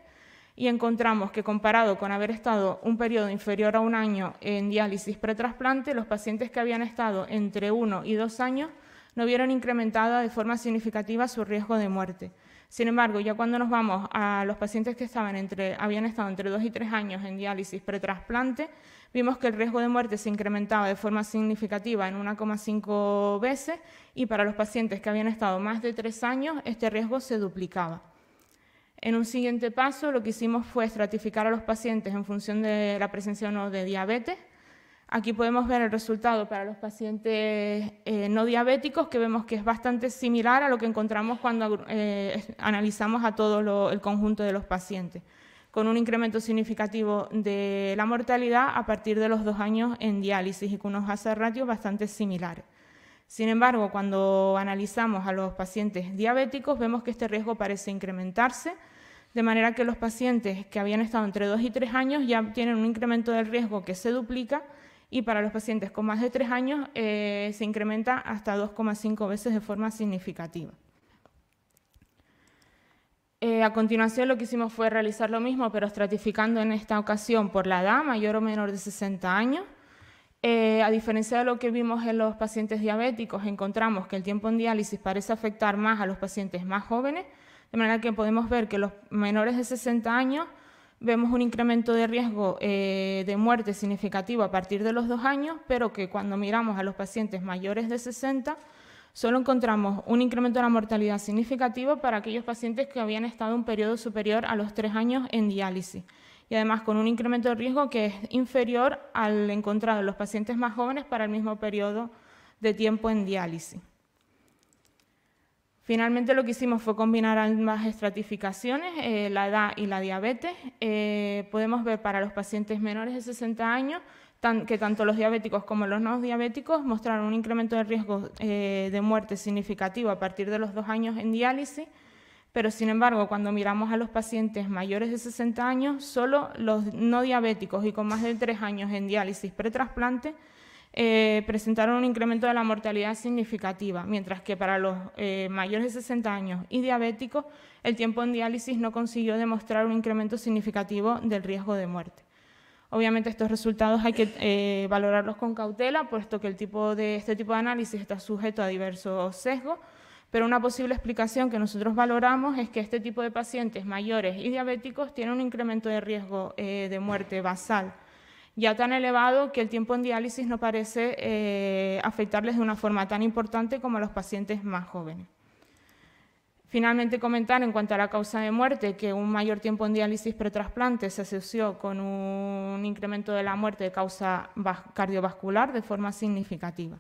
y encontramos que comparado con haber estado un periodo inferior a un año en diálisis pretrasplante, los pacientes que habían estado entre uno y dos años no vieron incrementada de forma significativa su riesgo de muerte. Sin embargo, ya cuando nos vamos a los pacientes que estaban entre, habían estado entre dos y tres años en diálisis pretrasplante, vimos que el riesgo de muerte se incrementaba de forma significativa en 1,5 veces y para los pacientes que habían estado más de tres años este riesgo se duplicaba. En un siguiente paso lo que hicimos fue estratificar a los pacientes en función de la presencia o no de diabetes. Aquí podemos ver el resultado para los pacientes eh, no diabéticos, que vemos que es bastante similar a lo que encontramos cuando eh, analizamos a todo el conjunto de los pacientes con un incremento significativo de la mortalidad a partir de los dos años en diálisis y con unos hazard ratios bastante similares. Sin embargo, cuando analizamos a los pacientes diabéticos, vemos que este riesgo parece incrementarse, de manera que los pacientes que habían estado entre dos y tres años ya tienen un incremento del riesgo que se duplica y para los pacientes con más de tres años eh, se incrementa hasta 2,5 veces de forma significativa. Eh, a continuación lo que hicimos fue realizar lo mismo, pero estratificando en esta ocasión por la edad, mayor o menor de 60 años. Eh, a diferencia de lo que vimos en los pacientes diabéticos, encontramos que el tiempo en diálisis parece afectar más a los pacientes más jóvenes, de manera que podemos ver que los menores de 60 años vemos un incremento de riesgo eh, de muerte significativo a partir de los dos años, pero que cuando miramos a los pacientes mayores de 60 solo encontramos un incremento de la mortalidad significativo para aquellos pacientes que habían estado un periodo superior a los tres años en diálisis y además con un incremento de riesgo que es inferior al encontrado en los pacientes más jóvenes para el mismo periodo de tiempo en diálisis. Finalmente lo que hicimos fue combinar ambas estratificaciones, eh, la edad y la diabetes. Eh, podemos ver para los pacientes menores de 60 años que tanto los diabéticos como los no diabéticos mostraron un incremento de riesgo eh, de muerte significativo a partir de los dos años en diálisis, pero sin embargo, cuando miramos a los pacientes mayores de 60 años, solo los no diabéticos y con más de tres años en diálisis pretrasplante eh, presentaron un incremento de la mortalidad significativa, mientras que para los eh, mayores de 60 años y diabéticos, el tiempo en diálisis no consiguió demostrar un incremento significativo del riesgo de muerte. Obviamente estos resultados hay que eh, valorarlos con cautela, puesto que el tipo de, este tipo de análisis está sujeto a diversos sesgos, pero una posible explicación que nosotros valoramos es que este tipo de pacientes mayores y diabéticos tienen un incremento de riesgo eh, de muerte basal ya tan elevado que el tiempo en diálisis no parece eh, afectarles de una forma tan importante como a los pacientes más jóvenes. Finalmente, comentar en cuanto a la causa de muerte que un mayor tiempo en diálisis pretrasplante se asoció con un incremento de la muerte de causa cardiovascular de forma significativa.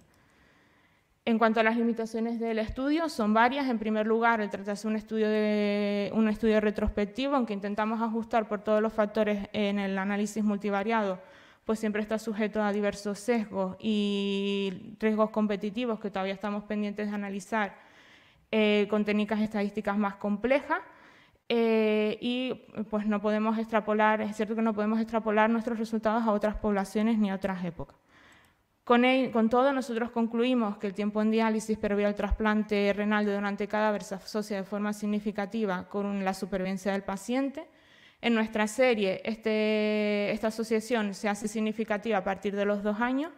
En cuanto a las limitaciones del estudio, son varias. En primer lugar, el tratarse de un estudio, un estudio retrospectivo aunque intentamos ajustar por todos los factores en el análisis multivariado, pues siempre está sujeto a diversos sesgos y riesgos competitivos que todavía estamos pendientes de analizar eh, con técnicas estadísticas más complejas. Eh, y pues no podemos extrapolar, es cierto que no podemos extrapolar nuestros resultados a otras poblaciones ni a otras épocas. Con, todo, nosotros concluimos que el tiempo en diálisis previo al trasplante renal de donante cadáver se asocia de forma significativa con la supervivencia del paciente. En nuestra serie, este, esta asociación se hace significativa a partir de los dos años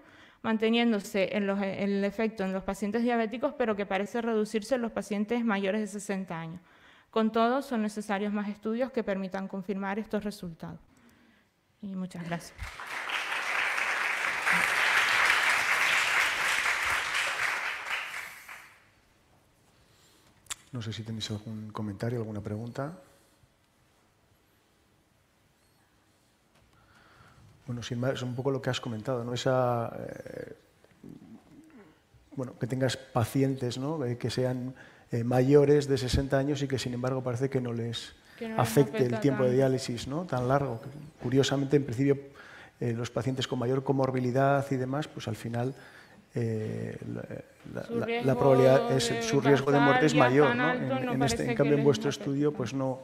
manteniéndose en, eh, el efecto en los pacientes diabéticos, pero que parece reducirse en los pacientes mayores de 60 años. Con todo, son necesarios más estudios que permitan confirmar estos resultados. Y muchas gracias. No sé si tenéis algún comentario, alguna pregunta. Bueno, es un poco lo que has comentado, ¿no? Esa, eh, bueno, que tengas pacientes, eh, que sean eh, mayores de 60 años y que sin embargo parece que no les afecte el tiempo de diálisis, ¿no? Tan largo. Curiosamente, en principio, los pacientes con mayor comorbilidad y demás, pues al final la, probabilidad su riesgo de muerte es mayor, ¿no? este, en cambio, en vuestro estudio, pues no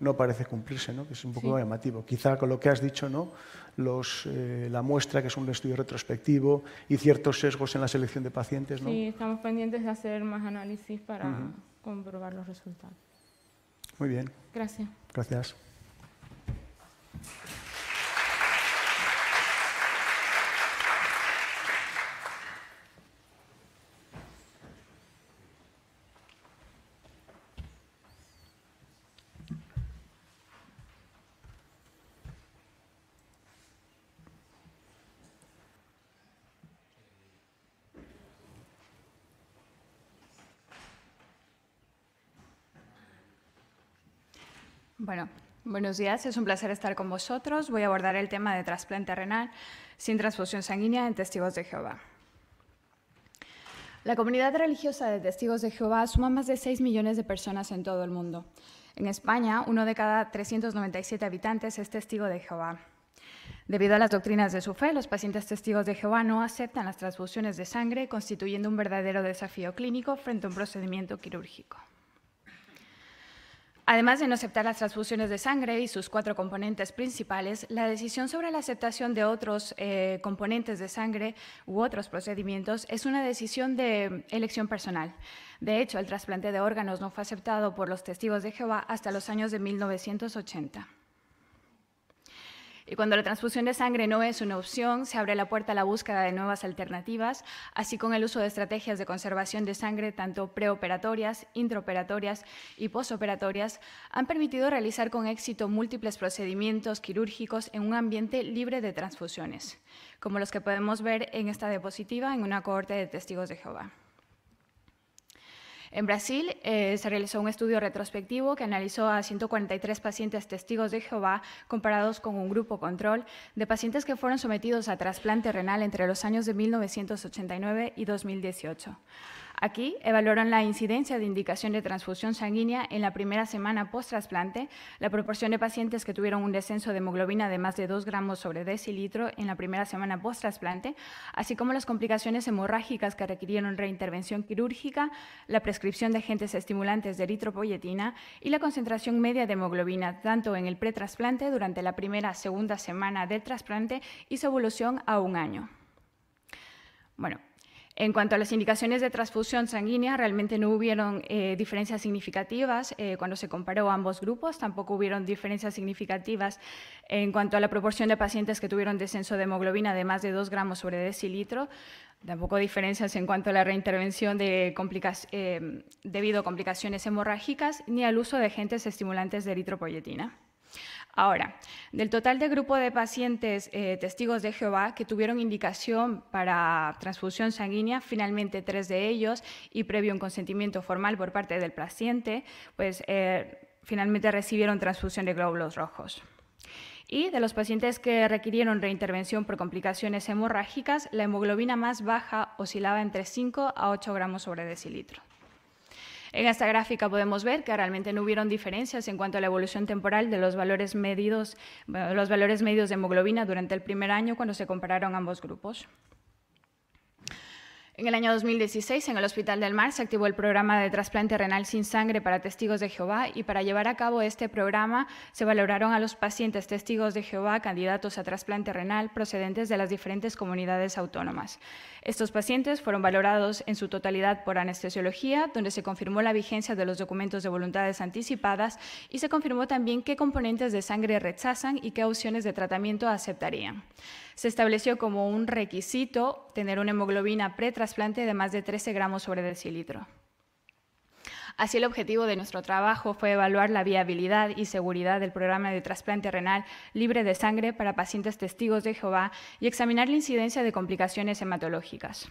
no parece cumplirse, ¿no? que es un poco llamativo. Quizá con lo que has dicho, ¿no? Los, eh, la muestra, que es un estudio retrospectivo, y ciertos sesgos en la selección de pacientes. ¿no? Sí, estamos pendientes de hacer más análisis para comprobar los resultados. Muy bien. Gracias. Gracias. Bueno, buenos días. Es un placer estar con vosotros. Voy a abordar el tema de trasplante renal sin transfusión sanguínea en testigos de Jehová. La comunidad religiosa de testigos de Jehová suma más de 6 millones de personas en todo el mundo. En España, uno de cada 397 habitantes es testigo de Jehová. Debido a las doctrinas de su fe, los pacientes testigos de Jehová no aceptan las transfusiones de sangre, constituyendo un verdadero desafío clínico frente a un procedimiento quirúrgico. Además de no aceptar las transfusiones de sangre y sus cuatro componentes principales, la decisión sobre la aceptación de otros eh, componentes de sangre u otros procedimientos es una decisión de elección personal. De hecho, el trasplante de órganos no fue aceptado por los testigos de Jehová hasta los años de 1980. Y cuando la transfusión de sangre no es una opción, se abre la puerta a la búsqueda de nuevas alternativas, así con el uso de estrategias de conservación de sangre, tanto preoperatorias, intraoperatorias y posoperatorias, han permitido realizar con éxito múltiples procedimientos quirúrgicos en un ambiente libre de transfusiones, como los que podemos ver en esta diapositiva en una cohorte de testigos de Jehová. En Brasil eh, se realizó un estudio retrospectivo que analizó a 143 pacientes testigos de Jehová comparados con un grupo control de pacientes que fueron sometidos a trasplante renal entre los años de 1989 y 2018. Aquí evaluaron la incidencia de indicación de transfusión sanguínea en la primera semana post-trasplante, la proporción de pacientes que tuvieron un descenso de hemoglobina de más de 2 gramos sobre decilitro en la primera semana post-trasplante, así como las complicaciones hemorrágicas que requirieron reintervención quirúrgica, la prescripción de agentes estimulantes de eritropoyetina y la concentración media de hemoglobina, tanto en el pretrasplante durante la primera segunda semana del trasplante y su evolución a un año. Bueno, en cuanto a las indicaciones de transfusión sanguínea, realmente no hubieron eh, diferencias significativas eh, cuando se comparó ambos grupos, tampoco hubieron diferencias significativas en cuanto a la proporción de pacientes que tuvieron descenso de hemoglobina de más de 2 gramos sobre decilitro, tampoco diferencias en cuanto a la reintervención eh, debido a complicaciones hemorrágicas ni al uso de agentes estimulantes de eritropoyetina. Ahora, del total de grupo de pacientes eh, testigos de Jehová que tuvieron indicación para transfusión sanguínea, finalmente tres de ellos y previo un consentimiento formal por parte del paciente, pues eh, finalmente recibieron transfusión de glóbulos rojos. Y de los pacientes que requirieron reintervención por complicaciones hemorrágicas, la hemoglobina más baja oscilaba entre 5 a 8 gramos sobre decilitro. En esta gráfica podemos ver que realmente no hubieron diferencias en cuanto a la evolución temporal de los valores medidos, eh, los valores medios de hemoglobina durante el primer año cuando se compararon ambos grupos. En el año 2016, en el Hospital del Mar, se activó el programa de trasplante renal sin sangre para testigos de Jehová y para llevar a cabo este programa se valoraron a los pacientes testigos de Jehová candidatos a trasplante renal procedentes de las diferentes comunidades autónomas. Estos pacientes fueron valorados en su totalidad por anestesiología, donde se confirmó la vigencia de los documentos de voluntades anticipadas y se confirmó también qué componentes de sangre rechazan y qué opciones de tratamiento aceptarían. Se estableció como un requisito tener una hemoglobina pretrasplante de más de 13 gramos sobre decilitro. Así el objetivo de nuestro trabajo fue evaluar la viabilidad y seguridad del programa de trasplante renal libre de sangre para pacientes testigos de Jehová y examinar la incidencia de complicaciones hematológicas.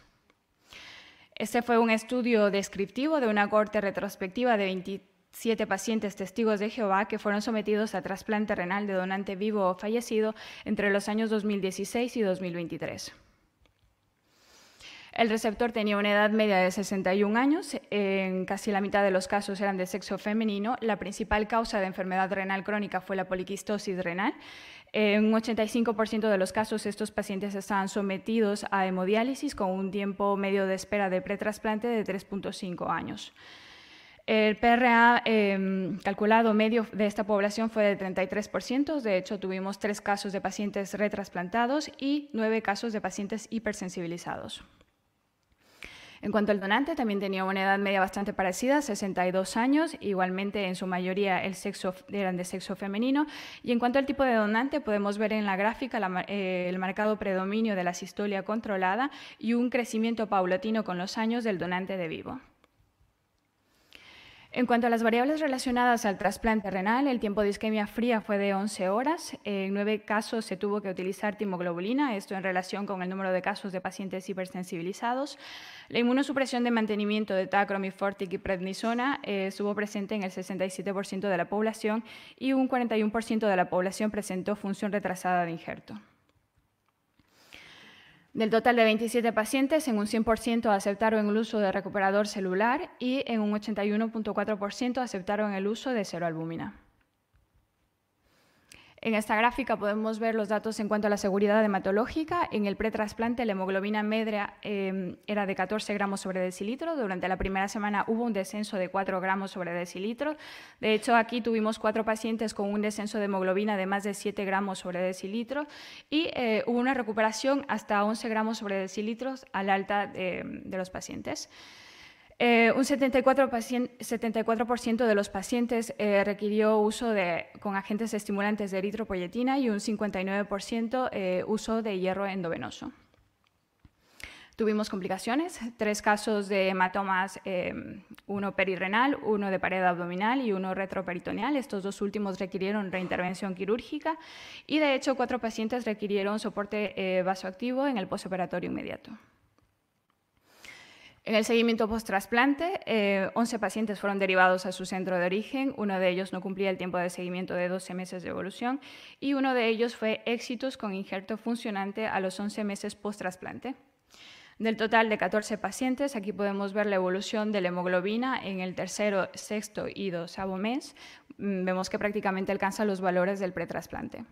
Este fue un estudio descriptivo de una corte retrospectiva de 20 siete pacientes testigos de Jehová que fueron sometidos a trasplante renal de donante vivo o fallecido entre los años 2016 y 2023. El receptor tenía una edad media de 61 años, en casi la mitad de los casos eran de sexo femenino. La principal causa de enfermedad renal crónica fue la poliquistosis renal. En un 85% de los casos estos pacientes estaban sometidos a hemodiálisis con un tiempo medio de espera de pretrasplante de 3.5 años. El PRA em, calculado medio de esta población fue del 33%. De hecho, tuvimos tres casos de pacientes retrasplantados y nueve casos de pacientes hipersensibilizados. En cuanto al donante, también tenía una edad media bastante parecida, 62 años, igualmente en su mayoría el sexo, eran de sexo femenino. Y en cuanto al tipo de donante, podemos ver en la gráfica eh, el marcado predominio de la sistolia controlada y un crecimiento paulatino con los años del donante de vivo. En cuanto a las variables relacionadas al trasplante renal, el tiempo de isquemia fría fue de 11 horas. En nueve casos se tuvo que utilizar timoglobulina, esto en relación con el número de casos de pacientes hipersensibilizados. La inmunosupresión de mantenimiento de tacromifortic y prednisona eh, estuvo presente en el 67% de la población y un 41% de la población presentó función retrasada de injerto. Del total de 27 pacientes, en un 100% aceptaron el uso de recuperador celular y en un 81.4% aceptaron el uso de albúmina. En esta gráfica podemos ver los datos en cuanto a la seguridad hematológica. En el pretrasplante, la hemoglobina medrea eh, era de 14 gramos sobre decilitro. Durante la primera semana hubo un descenso de 4 gramos sobre decilitro. De hecho, aquí tuvimos cuatro pacientes con un descenso de hemoglobina de más de 7 gramos sobre decilitro y eh, hubo una recuperación hasta 11 gramos sobre decilitros al alta de los pacientes. Eh, un 74%, de los pacientes eh, requirió uso con agentes estimulantes de eritropoyetina y un 59% eh, uso de hierro endovenoso. Tuvimos complicaciones, tres casos de hematomas, uno perirrenal, uno de pared abdominal y uno retroperitoneal. Estos dos últimos requirieron reintervención quirúrgica y de hecho cuatro pacientes requirieron soporte vasoactivo en el postoperatorio inmediato. En el seguimiento post-trasplante, 11 eh, pacientes fueron derivados a su centro de origen, uno de ellos no cumplía el tiempo de seguimiento de 12 meses de evolución y uno de ellos fue éxitos con injerto funcionante a los 11 meses post-trasplante. Del total de 14 pacientes, aquí podemos ver la evolución de la hemoglobina en el tercero, sexto y doceavo mes. Mm, vemos que prácticamente alcanza los valores del pretrasplante.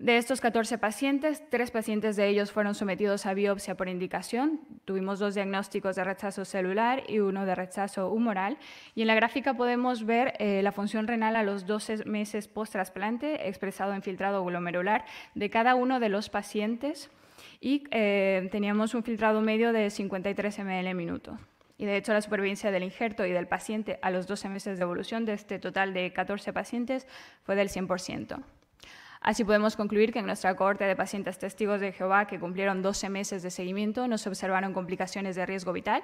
De estos 14 pacientes, tres pacientes de ellos fueron sometidos a biopsia por indicación. Tuvimos dos diagnósticos de rechazo celular y uno de rechazo humoral. Y en la gráfica podemos ver eh, la función renal a los 12 meses post-trasplante expresado en filtrado glomerular de cada uno de los pacientes. Y eh, teníamos un filtrado medio de 53 ml minuto. Y de hecho la supervivencia del injerto y del paciente a los 12 meses de evolución de este total de 14 pacientes fue del 100%. Así podemos concluir que en nuestra cohorte de pacientes testigos de Jehová que cumplieron 12 meses de seguimiento no se observaron complicaciones de riesgo vital.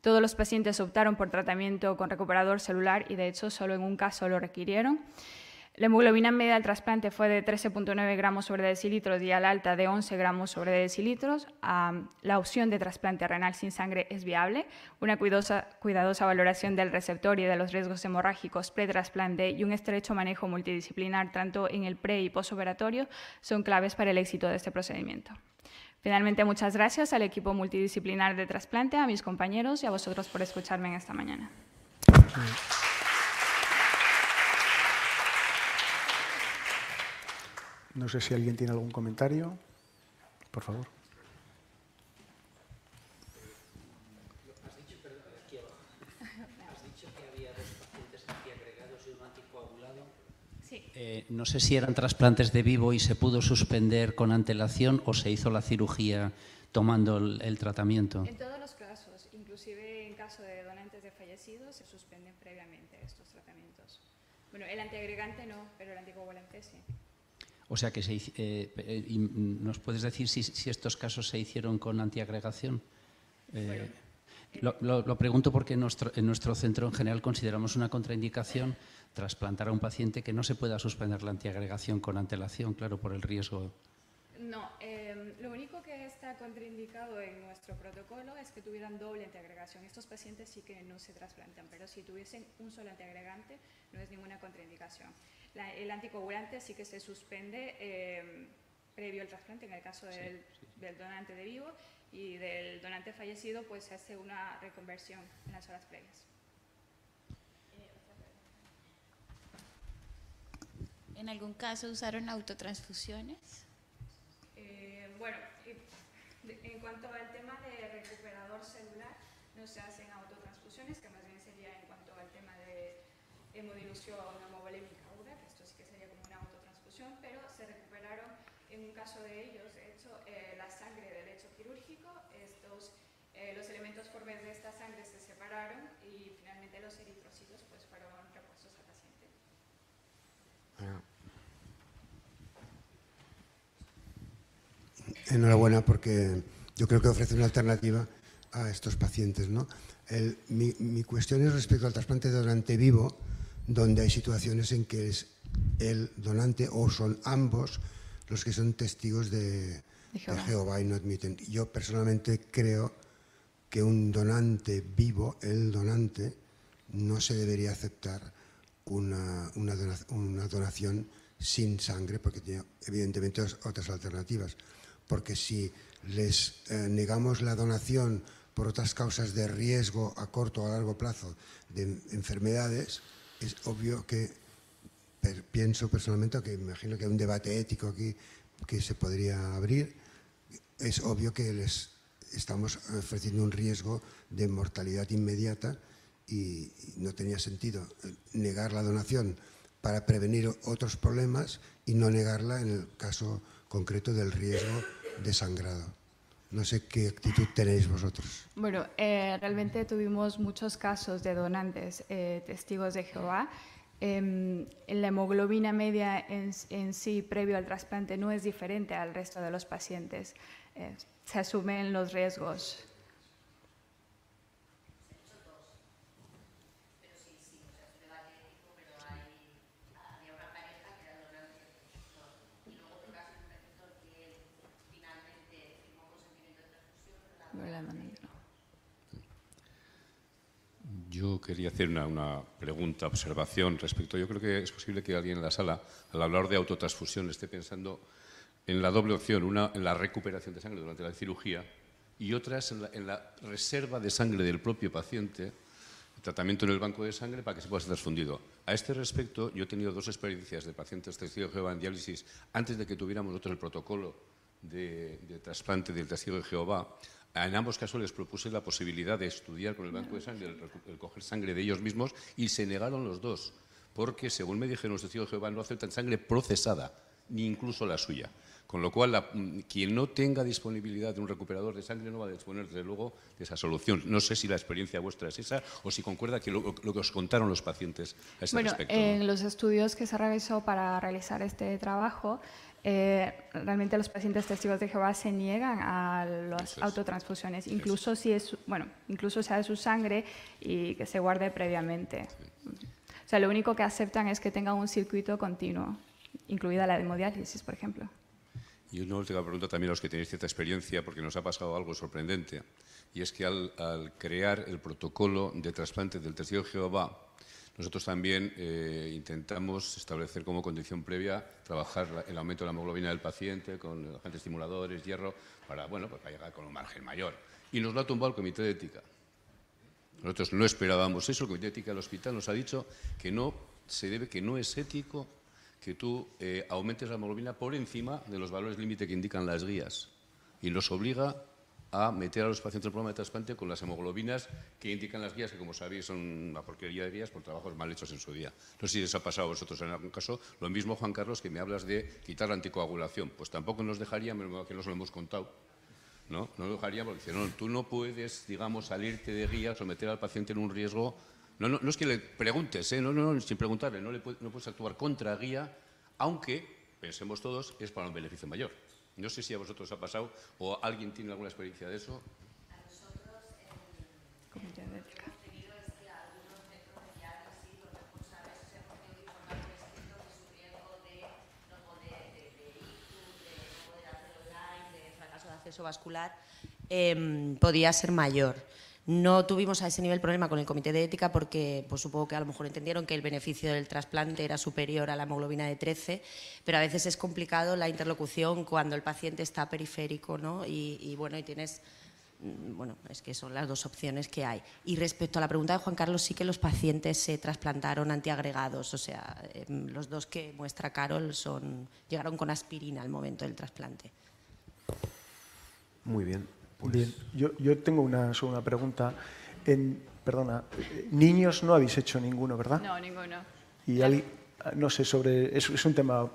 Todos los pacientes optaron por tratamiento con recuperador celular y de hecho solo en un caso lo requirieron. La hemoglobina media del trasplante fue de 13.9 gramos sobre decilitros y al alta de 11 gramos sobre decilitros. Ah, la opción de trasplante renal sin sangre es viable. Una cuidadosa, cuidadosa valoración del receptor y de los riesgos hemorrágicos pretrasplante y un estrecho manejo multidisciplinar tanto en el pre y posoperatorio son claves para el éxito de este procedimiento. Finalmente, muchas gracias al equipo multidisciplinar de trasplante, a mis compañeros y a vosotros por escucharme en esta mañana. No sé si alguien tiene algún comentario. Por favor. Eh, no sé si eran trasplantes de vivo y se pudo suspender con antelación o se hizo la cirugía tomando el, el tratamiento. En todos los casos, inclusive en caso de donantes de fallecidos, se suspenden previamente estos tratamientos. Bueno, el antiagregante no, pero el anticoagulante sí. O sea que eh, eh, mm, nos puedes decir si, estos casos se hicieron con antiagregación. Eh, lo, pregunto porque en nuestro centro en general consideramos una contraindicación trasplantar a un paciente que no se pueda suspender la antiagregación con antelación, claro, por el riesgo no, em, lo único que está contraindicado en nuestro protocolo es que tuvieran doble antiagregación. Estos pacientes sí que no se trasplantan, pero si tuviesen un solo antiagregante no es ninguna contraindicación. el anticoagulante sí que se suspende em, previo al trasplante en el caso del, del, donante de vivo y del donante fallecido pues se hace una reconversión en las horas previas. ¿En algún caso usaron autotransfusiones? En cuanto al tema de recuperador celular, no se hacen autotransfusiones, que más bien sería en cuanto al tema de hemodilución hemovolémica aguda, que esto sí que sería como una autotransfusión, pero se recuperaron en un caso de ellos, de hecho, eh, la sangre del hecho quirúrgico, estos, eh, los elementos formes de esta sangre se separaron y finalmente los eritrocitos pues, fueron repuestos al paciente. Ah. Enhorabuena porque yo creo que ofrece una alternativa a estos pacientes. ¿no? mi, cuestión es respecto al trasplante de donante vivo, donde hay situaciones en que es el donante o son ambos los que son testigos de, de, Jehová. y no admiten. Yo personalmente creo que un donante vivo, el donante, no se debería aceptar una, una donación sin sangre, porque tiene evidentemente otras alternativas. Porque si les eh, negamos la donación por otras causas de riesgo a corto o a largo plazo de enfermedades, es obvio que pienso personalmente, que imagino que hay un debate ético aquí que se podría abrir, es obvio que les estamos ofreciendo un riesgo de mortalidad inmediata y no tenía sentido negar la donación para prevenir otros problemas y no negarla en el caso concreto del riesgo desangrado. No sé qué actitud tenéis vosotros. Bueno, eh, realmente tuvimos muchos casos de donantes, eh, testigos de Jehová. Em, la hemoglobina media en, en, sí previo al trasplante no es diferente al resto de los pacientes. Eh, se asumen los riesgos Yo quería hacer una, pregunta, observación respecto. Yo creo que es posible que alguien en la sala, al hablar de autotransfusión, esté pensando en la doble opción, una en la recuperación de sangre durante la cirugía y otra en la, reserva de sangre del propio paciente, el tratamiento en el banco de sangre para que se pueda ser transfundido. A este respecto, yo he tenido dos experiencias de pacientes de Jehová en diálisis antes de que tuviéramos otro el protocolo de, de trasplante del testigo de Jehová en ambos casos les propuse la posibilidad de estudiar con el banco de sangre, el, coger sangre de ellos mismos, y se negaron los dos, porque según me dijeron los testigos de Jehová, no aceptan sangre procesada, ni incluso la suya. Con lo cual, mm, quien no tenga disponibilidad de un recuperador de sangre no va a disponer, desde luego, de esa solución. No sé si la experiencia vuestra es esa o si concuerda que lo, que os contaron los pacientes a ese respecto. Bueno, en los estudios que se realizó para realizar este trabajo, eh, realmente los pacientes testigos de Jehová se niegan a las autotransfusiones, incluso si es, bueno, incluso sea de su sangre y que se guarde previamente. O sea, lo único que aceptan es que tenga un circuito continuo, incluida la hemodiálisis, por ejemplo. Y una última pregunta también a los que tenéis cierta experiencia, porque nos ha pasado algo sorprendente, y es que al, al crear el protocolo de trasplante del testigo de Jehová, nosotros también eh, intentamos establecer como condición previa trabajar el aumento de la hemoglobina del paciente con agentes estimuladores, hierro, para, bueno, pues, para llegar con un margen mayor. Y nos lo ha tumbado el Comité de Ética. Nosotros no esperábamos eso, el Comité de Ética del Hospital nos ha dicho que no se debe, que no es ético que tú eh, aumentes la hemoglobina por encima de los valores límite que indican las guías y nos obliga a meter a los pacientes un programa de trasplante con las hemoglobinas que indican las guías, que como sabéis son una porquería de guías por trabajos mal hechos en su día. No sé si les ha pasado a vosotros en algún caso. Lo mismo, Juan Carlos, que me hablas de quitar la anticoagulación. Pues tampoco nos dejaría, que nos lo hemos contado, ¿no? No lo dejaría porque dice, no, tú no puedes, digamos, salirte de guía, someter al paciente en un riesgo. No, no, es que le preguntes, ¿eh? no, no, sin preguntarle, no, le no puedes actuar contra guía, aunque, pensemos todos, es para un beneficio mayor. No sé si a vosotros os ha pasado o alguien tiene alguna experiencia de eso. A nosotros, el. ¿Cómo entiendes? Lo que hemos tenido es que algunos centros de diálogo, sí, porque por saber, se ha podido informar que su riesgo de no poder ir tú, de no poder hacer online, de fracaso de acceso vascular, em, podía ser mayor. No tuvimos a ese nivel problema con el comité de ética porque pues, supongo que a lo mejor entendieron que el beneficio del trasplante era superior a la hemoglobina de 13, pero a veces es complicado la interlocución cuando el paciente está periférico ¿no? y, y bueno, y tienes mm, bueno, es que son las dos opciones que hay. Y respecto a la pregunta de Juan Carlos, sí que los pacientes se trasplantaron antiagregados, o sea, em, los dos que muestra Carol son, llegaron con aspirina al momento del trasplante. Muy bien. Pues. Bien, yo, tengo una pregunta. En, perdona, niños no habéis hecho ninguno, ¿verdad? No, ninguno. Y ah, no sé, sobre es, es un tema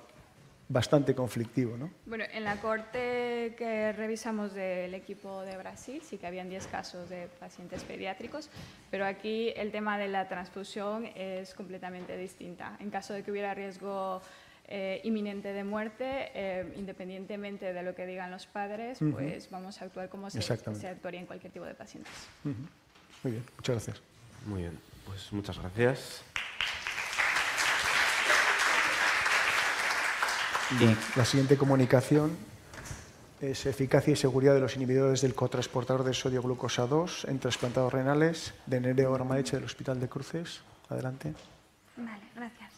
bastante conflictivo, ¿no? Bueno, en la corte que revisamos del equipo de Brasil sí que habían 10 casos de pacientes pediátricos, pero aquí el tema de la transfusión es completamente distinta. En caso de que hubiera riesgo eh, inminente de muerte, eh, independientemente de lo que digan los padres, pues vamos a actuar como se, actuaría en cualquier tipo de pacientes. Muy bien, muchas gracias. Muy bien, pues muchas gracias. la siguiente comunicación es eficacia y seguridad de los inhibidores del cotransportador de sodio glucosa 2 en trasplantados renales de Nereo Armaeche del Hospital de Cruces. Adelante. Vale, gracias.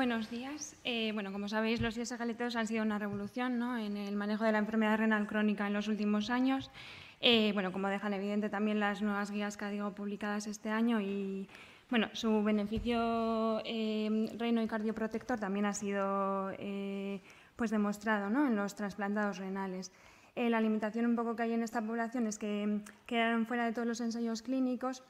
Buenos días. Eh, bueno, como sabéis, los IES han sido una revolución en el manejo de la enfermedad renal crónica en los últimos años. Eh, bueno, como dejan evidente también las nuevas guías que ha digo publicadas este año y bueno, su beneficio eh, reino y cardioprotector también ha sido pues demostrado en los trasplantados renales. la limitación un poco que hay en esta población es que quedaron fuera de todos los ensayos clínicos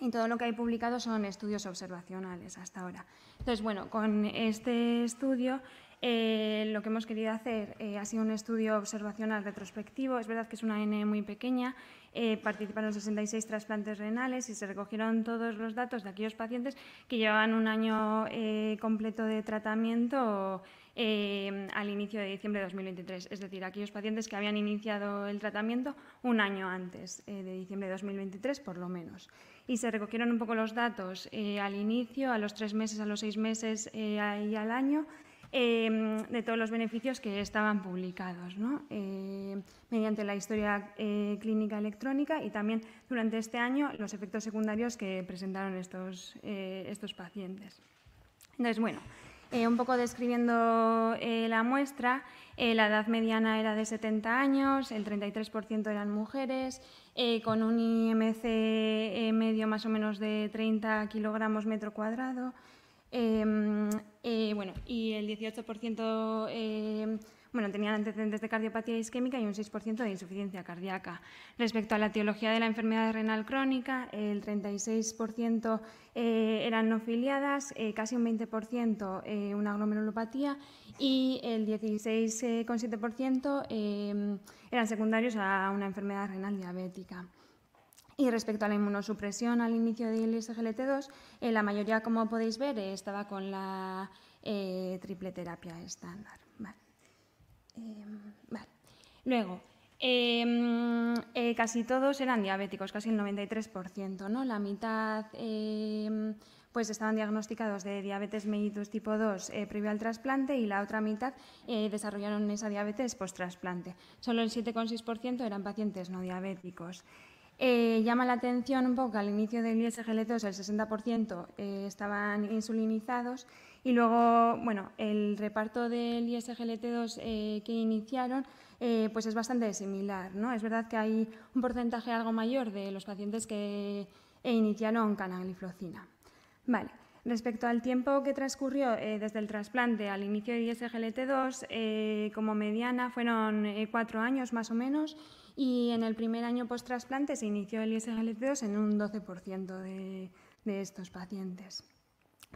y todo lo que hay publicado son estudios observacionales hasta ahora. Entonces, bueno, con este estudio eh, lo que hemos querido hacer eh, ha sido un estudio observacional retrospectivo. Es verdad que es una N muy pequeña. Eh, participaron 66 trasplantes renales y se recogieron todos los datos de aquellos pacientes que llevaban un año completo de tratamiento. Em, al inicio de diciembre de 2023, es decir, aquellos pacientes que habían iniciado el tratamiento un año antes eh, de diciembre de 2023, por lo menos. Y se recogieron un poco los datos eh, al inicio, a los tres meses, a los seis meses y eh, al año. Em, de todos los beneficios que estaban publicados ¿no? mediante la historia clínica electrónica y también durante este año los efectos secundarios que presentaron estos, estos pacientes. Entonces, bueno, eh, un poco describiendo eh, la muestra, eh, la edad mediana era de 70 años, el 33% eran mujeres, con un IMC medio más o menos de 30 kilogramos metro cuadrado, em, bueno, y el 18% bueno, tenían antecedentes de cardiopatía isquémica y un 6% de insuficiencia cardíaca. Respecto a la etiología de la enfermedad renal crónica, el 36% eh, eran no filiadas, eh, casi un 20% eh, una glomerulopatía y el 16,7% eran secundarios a una enfermedad renal diabética. Y respecto a la inmunosupresión al inicio del SGLT2, la mayoría, como podéis ver, estaba con la triple terapia estándar. Em, Luego, em, eh, casi todos eran diabéticos, casi el 93%, ¿no? La mitad em, pues estaban diagnosticados de diabetes mellitus tipo 2 eh, previo al trasplante y la otra mitad eh, desarrollaron esa diabetes post-trasplante. Solo el 7,6% eran pacientes no diabéticos. Eh, llama la atención un poco al inicio del ISGL2 el 60% eh, estaban insulinizados y luego, bueno, el reparto del ISGLT2 eh, que iniciaron pues es bastante similar, ¿no? Es verdad que hay un porcentaje algo mayor de los pacientes que iniciaron canagliflocina. Vale. Respecto al tiempo que transcurrió eh, desde el trasplante al inicio de ISGLT2, eh, como mediana fueron eh, cuatro años más o menos y en el primer año post-trasplante se inició el ISGLT2 en un 12% de, estos pacientes.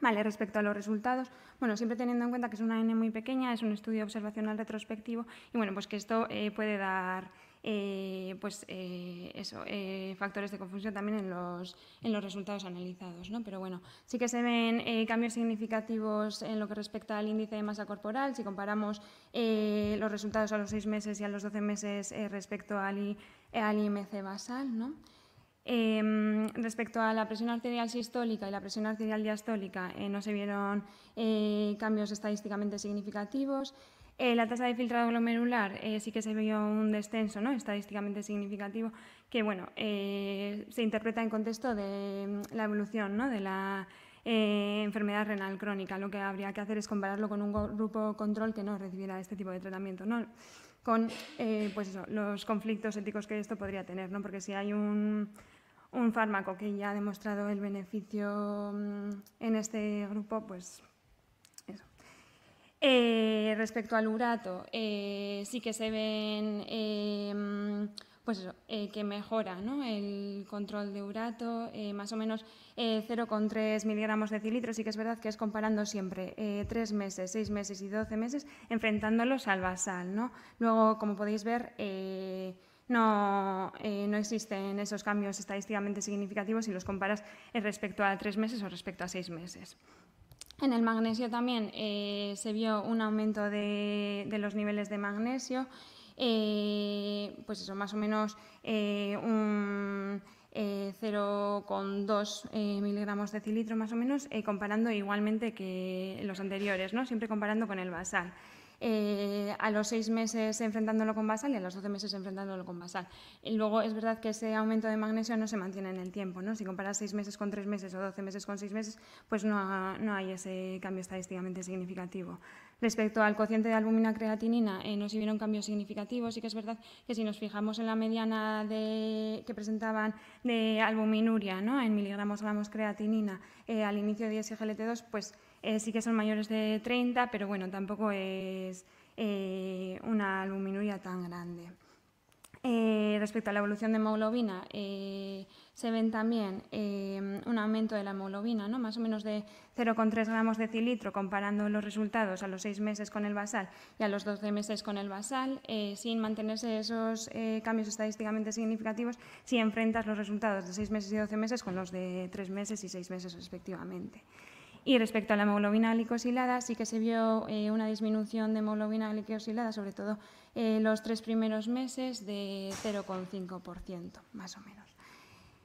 Vale, respecto a los resultados, bueno, siempre teniendo en cuenta que es una N muy pequeña, es un estudio observacional retrospectivo y bueno, pues que esto puede dar eh, pues eh, eh, factores de confusión también en los, resultados analizados. Pero bueno, sí que se ven cambios significativos en lo que respecta al índice de masa corporal. Si comparamos los resultados a los seis meses y a los doce meses respecto al, IMC basal, ¿no? Em, respecto a la presión arterial sistólica y la presión arterial diastólica, no se vieron cambios estadísticamente significativos. Eh, la tasa de filtrado glomerular eh, sí que se vio un descenso ¿no? estadísticamente significativo, que bueno, eh, se interpreta en contexto de mm, la evolución de la enfermedad renal crónica. Lo que habría que hacer es compararlo con un grupo control que no recibiera este tipo de tratamiento, ¿no? con pues los conflictos éticos que esto podría tener, ¿no? porque si hay un, un fármaco que ya ha demostrado el beneficio mm, en este grupo, pues eh, respecto al urato, eh, sí que se ven em, pues eh, que mejora el control de urato, más o menos 0,3 miligramos de cilitro. Sí que es verdad que es comparando siempre tres meses, seis meses y doce meses, enfrentándolos al basal. ¿no? Luego, como podéis ver, no, no, existen esos cambios estadísticamente significativos si los comparas respecto a tres meses o respecto a seis meses. En el magnesio también eh, se vio un aumento de, los niveles de magnesio, eh, pues eso, más o menos eh, un 0,2 miligramos de cilitro, más o menos, comparando igualmente que los anteriores, ¿no? siempre comparando con el basal. Eh, a los seis meses enfrentándolo con basal y a los doce meses enfrentándolo con basal. Y luego es verdad que ese aumento de magnesio no se mantiene en el tiempo, ¿no? Si comparas seis meses con tres meses o doce meses con seis meses, pues no, hay ese cambio estadísticamente significativo. Respecto al cociente de albumina creatinina, eh, no se vieron cambios significativos. Sí que es verdad que si nos fijamos en la mediana que presentaban de albuminuria ¿no? en miligramos gramos creatinina eh, al inicio de SGLT2, pues eh, sí que son mayores de 30, pero bueno, tampoco es eh, una luminuria tan grande. Eh, respecto a la evolución de hemoglobina, se ven también un aumento de la hemoglobina, ¿no? más o menos de 0,3 gramos de cilitro, comparando los resultados a los 6 meses con el basal y a los 12 meses con el basal, sin mantenerse esos cambios estadísticamente significativos si enfrentas los resultados de 6 meses y 12 meses con los de 3 meses y 6 meses respectivamente. Y respecto a la hemoglobina glicosilada, sí que se vio eh, una disminución de hemoglobina glicosilada, sobre todo eh, los tres primeros meses, de 0,5%, más o menos.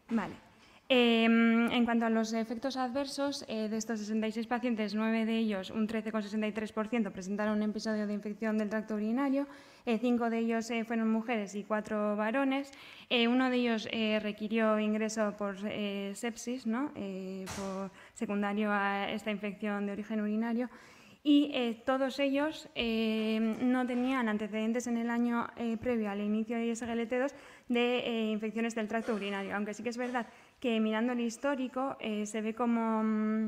Vale. Em, en cuanto a los efectos adversos, eh, de estos 66 pacientes, 9 de ellos, un 13,63%, presentaron un episodio de infección del tracto urinario, 5 eh, de ellos eh, fueron mujeres y 4 varones, uno de ellos requirió ingreso por sepsis, ¿no? por secundario a esta infección de origen urinario, y todos ellos em, no tenían antecedentes en el año previo al inicio de SGLT2 de infecciones del tracto urinario, aunque sí que es verdad que mirando el histórico eh, se ve como, mm,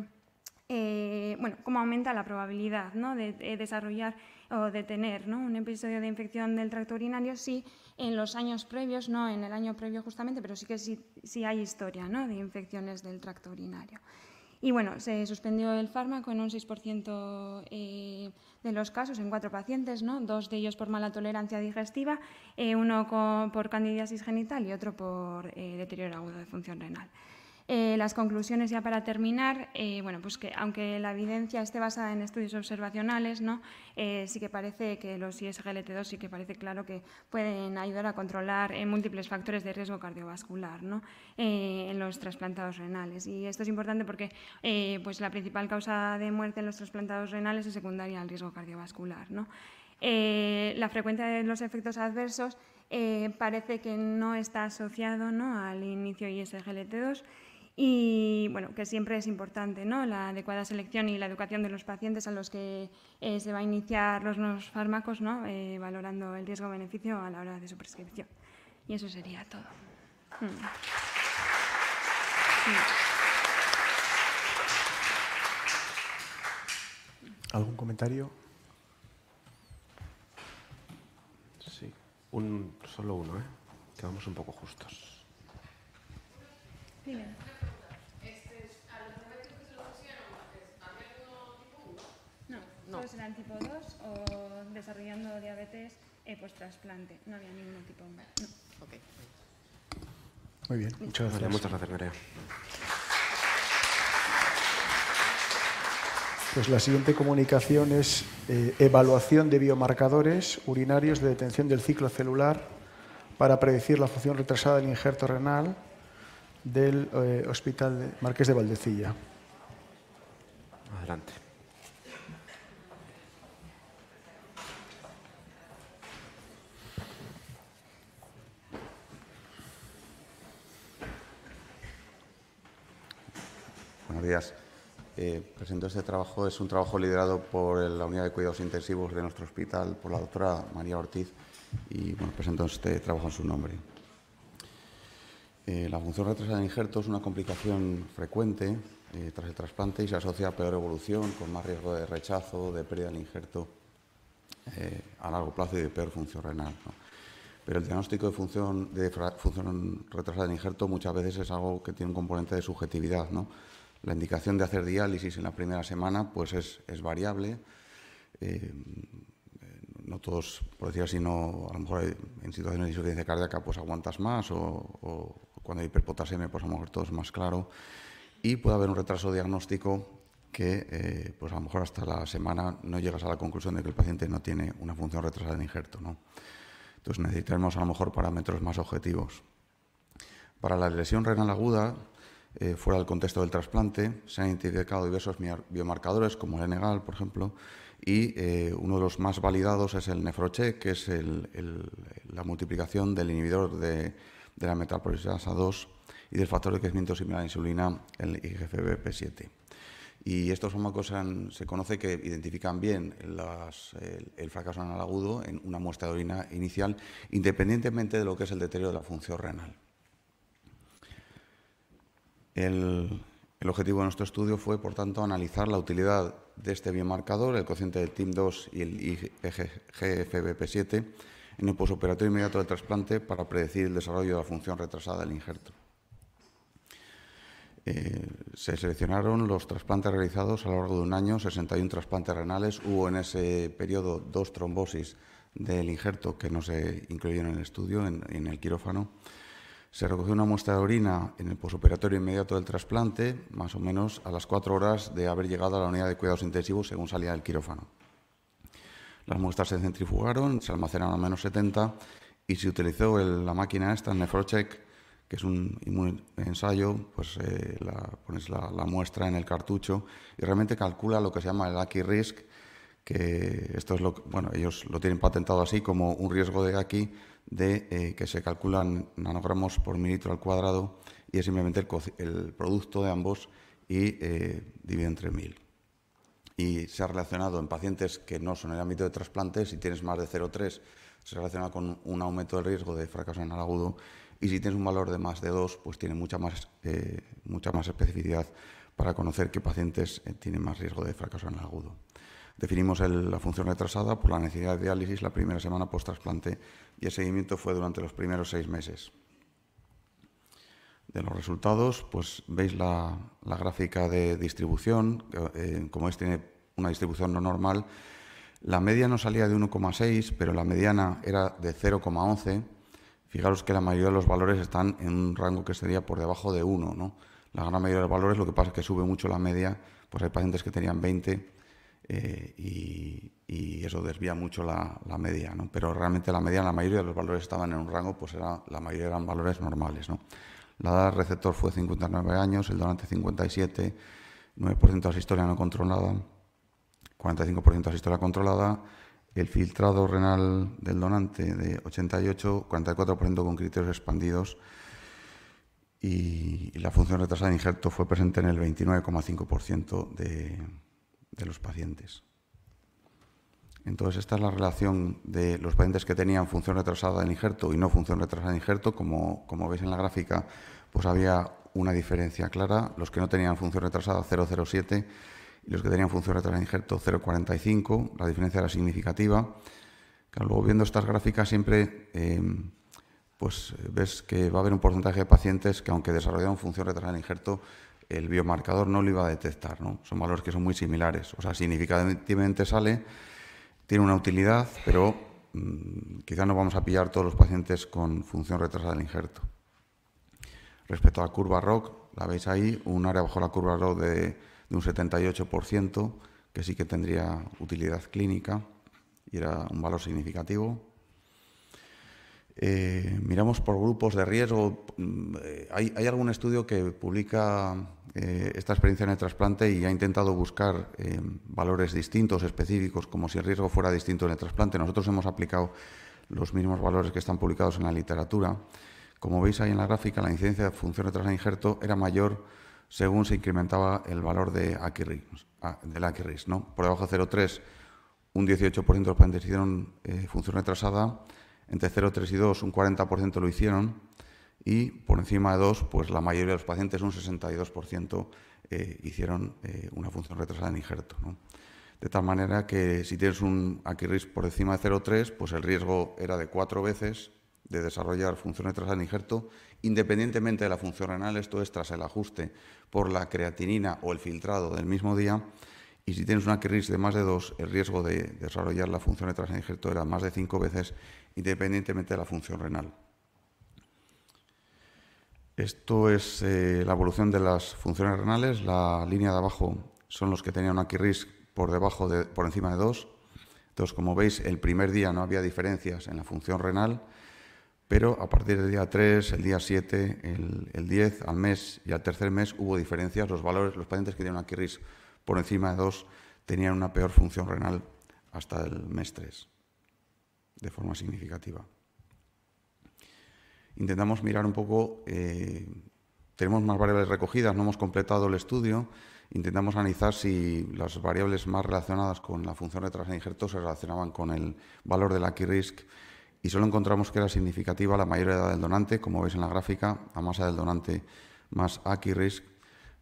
eh, aumenta la probabilidad de, desarrollar o de tener un episodio de infección del tracto urinario si en los años previos, no en el año previo justamente, pero sí que sí, hay historia ¿no? de infecciones del tracto urinario. Y bueno, se suspendió el fármaco en un 6% eh, de los casos, en cuatro pacientes, ¿no? dos de ellos por mala tolerancia digestiva, eh, uno por candidiasis genital y otro por eh, deterioro agudo de función renal. Eh, las conclusiones ya para terminar, eh, bueno, pues que aunque la evidencia esté basada en estudios observacionales, eh, sí que parece que los ISGLT2 sí que parece claro que pueden ayudar a controlar múltiples factores de riesgo cardiovascular en los trasplantados renales. Y esto es importante porque pues la principal causa de muerte en los trasplantados renales es secundaria al riesgo cardiovascular. la frecuencia de los efectos adversos parece que no está asociado al inicio ISGLT2 y bueno, que siempre es importante ¿no? la adecuada selección y la educación de los pacientes a los que eh, se va a iniciar los nuevos fármacos, ¿no? Eh, valorando el riesgo-beneficio a la hora de su prescripción. Y eso sería todo. Mm. ¿Algún comentario? Sí, un, solo uno, ¿eh? que vamos un poco justos. No. eran tipo 2 o desarrollando diabetes eh, pues trasplante. No había ningún tipo. No. Muy bien, muchas gracias. muchas gracias, María. Pues la siguiente comunicación es eh, evaluación de biomarcadores urinarios de detención del ciclo celular para predecir la función retrasada del injerto renal del eh, Hospital Marqués de Valdecilla. Adelante. buenos eh, días. presento este trabajo, es un trabajo liderado por la unidad de cuidados intensivos de nuestro hospital, por la doctora María Ortiz, y bueno, presento este trabajo en su nombre. Eh, la función retrasada del injerto es una complicación frecuente eh, tras el trasplante y se asocia a peor evolución, con más riesgo de rechazo, de pérdida del injerto a largo plazo y de peor función renal. Pero el diagnóstico de función, de función retrasada de injerto muchas veces es algo que tiene un componente de subjetividad, ¿no? La indicación de hacer diálisis en la primera semana pues es, es variable. Eh, no todos, por decir así, no, a lo mejor en situaciones de insuficiencia cardíaca pues aguantas más o, cuando hay hiperpotasemia pues a lo mejor todo es más claro. Y puede haber un retraso diagnóstico que eh, pues a lo mejor hasta la semana no llegas a la conclusión de que el paciente no tiene una función retrasada en injerto. ¿no? Entonces necesitaremos a lo mejor parámetros más objetivos. Para la lesión renal aguda, eh, fuera del contexto del trasplante. Se han identificado diversos biomarcadores, como el Negal, por ejemplo, y eh, uno de los más validados es el nefroche, que es la multiplicación del inhibidor de, de la a 2 y del factor de crecimiento similar a la insulina, el IGFBP7. Y estos fármacos se conoce que identifican bien el, fracaso anal agudo en una muestra de orina inicial, independientemente de lo que es el deterioro de la función renal. El, objetivo de nuestro estudio fue, por tanto, analizar la utilidad de este biomarcador, el cociente del TIM2 y el IgFBP7, en el posoperatorio inmediato del trasplante para predecir el desarrollo de la función retrasada del injerto. Eh, se seleccionaron los trasplantes realizados a lo largo de un año, 61 trasplantes renales. Hubo en ese periodo dos trombosis del injerto que no se incluyeron en el estudio, en el quirófano. Se recogió una muestra de orina en el posoperatorio inmediato del trasplante, más o menos a las cuatro horas de haber llegado a la unidad de cuidados intensivos según salía del quirófano. Las muestras se centrifugaron, se almacenaron a menos 70 y se utilizó la máquina esta, el Nefrocheck, que es un ensayo, pues eh, la, pones la, muestra en el cartucho y realmente calcula lo que se llama el AKI risk, que esto es lo bueno, ellos lo tienen patentado así como un riesgo de AKI de eh, que se calculan nanogramos por mililitro al cuadrado y es simplemente el, producto de ambos y eh, dividido entre mil. Y se ha relacionado en pacientes que no son el ámbito de trasplantes si tienes más de 0,3 se relaciona con un aumento del riesgo de fracaso el agudo y si tienes un valor de más de 2, pues tiene mucha más, eh, mucha más especificidad para conocer qué pacientes eh, tienen más riesgo de fracaso el agudo. Definimos la función retrasada por la necesidad de diálisis la primera semana post-trasplante y el seguimiento fue durante los primeros seis meses. De los resultados, pues veis la, gráfica de distribución, eh, como es, tiene una distribución no normal. La media no salía de 1,6, pero la mediana era de 0,11. Fijaros que la mayoría de los valores están en un rango que sería por debajo de 1, ¿no? La gran mayoría de los valores, lo que pasa es que sube mucho la media, pues hay pacientes que tenían 20 eh, y, eso desvía mucho la, media, ¿no? Pero realmente la media, la mayoría de los valores estaban en un rango, pues era, la mayoría eran valores normales, ¿no? La edad receptor fue 59 años, el donante 57, 9% de asistoria no controlada, 45% de asistoria controlada, el filtrado renal del donante de 88, 44% con criterios expandidos y la función retrasada de injerto fue presente en el 29,5% de, de los pacientes. Entonces, esta es la relación de los pacientes que tenían función retrasada en injerto y no función retrasada en injerto. Como, como veis en la gráfica, pues había una diferencia clara. Los que no tenían función retrasada, 0,07, y los que tenían función retrasada en injerto, 0,45. La diferencia era significativa. luego, viendo estas gráficas, siempre eh, pues ves que va a haber un porcentaje de pacientes que, aunque desarrollaron función retrasada en injerto, el biomarcador no lo iba a detectar. ¿no? Son valores que son muy similares. O sea, significativamente sale, tiene una utilidad, pero mm, quizás no vamos a pillar todos los pacientes con función retrasada del injerto. Respecto a la curva ROC, la veis ahí, un área bajo la curva ROC de, un 78%, que sí que tendría utilidad clínica y era un valor significativo. Eh, miramos por grupos de riesgo. Mm, eh, hay, algún estudio que publica eh, esta experiencia en el trasplante y ha intentado buscar eh, valores distintos, específicos, como si el riesgo fuera distinto en el trasplante. Nosotros hemos aplicado los mismos valores que están publicados en la literatura. Como veis ahí en la gráfica, la incidencia de función tras injerto era mayor según se incrementaba el valor de ah, del AQRIS. ¿no? Por debajo de 0,3, un 18% de los pacientes hicieron eh, función retrasada. Entre 0,3 y 2, un 40% lo hicieron y por encima de 2, pues la mayoría de los pacientes, un 62%, eh, hicieron eh, una función retrasada en injerto. De tal manera que si tienes un aquiris por encima de 0,3, pues el riesgo era de cuatro veces de desarrollar función retrasada en injerto, independientemente de la función renal, esto es tras el ajuste por la creatinina o el filtrado del mismo día, y si tienes un AQRIS de más de 2, el riesgo de desarrollar la función retrasada en injerto era más de cinco veces, independientemente de la función renal. Esto es eh, la evolución de las funciones renales. La línea de abajo son los que tenían un risk por debajo de, por encima de 2. Entonces, como veis, el primer día no había diferencias en la función renal, pero a partir del día 3, el día 7, el, 10, al mes y al tercer mes hubo diferencias. Los valores, los pacientes que tenían un risk por encima de 2 tenían una peor función renal hasta el mes 3, de forma significativa intentamos mirar un poco, eh, tenemos más variables recogidas, no hemos completado el estudio, intentamos analizar si las variables más relacionadas con la función de injerto se relacionaban con el valor del key risk y solo encontramos que era significativa la mayor edad del donante, como veis en la gráfica, a masa del donante más key risk,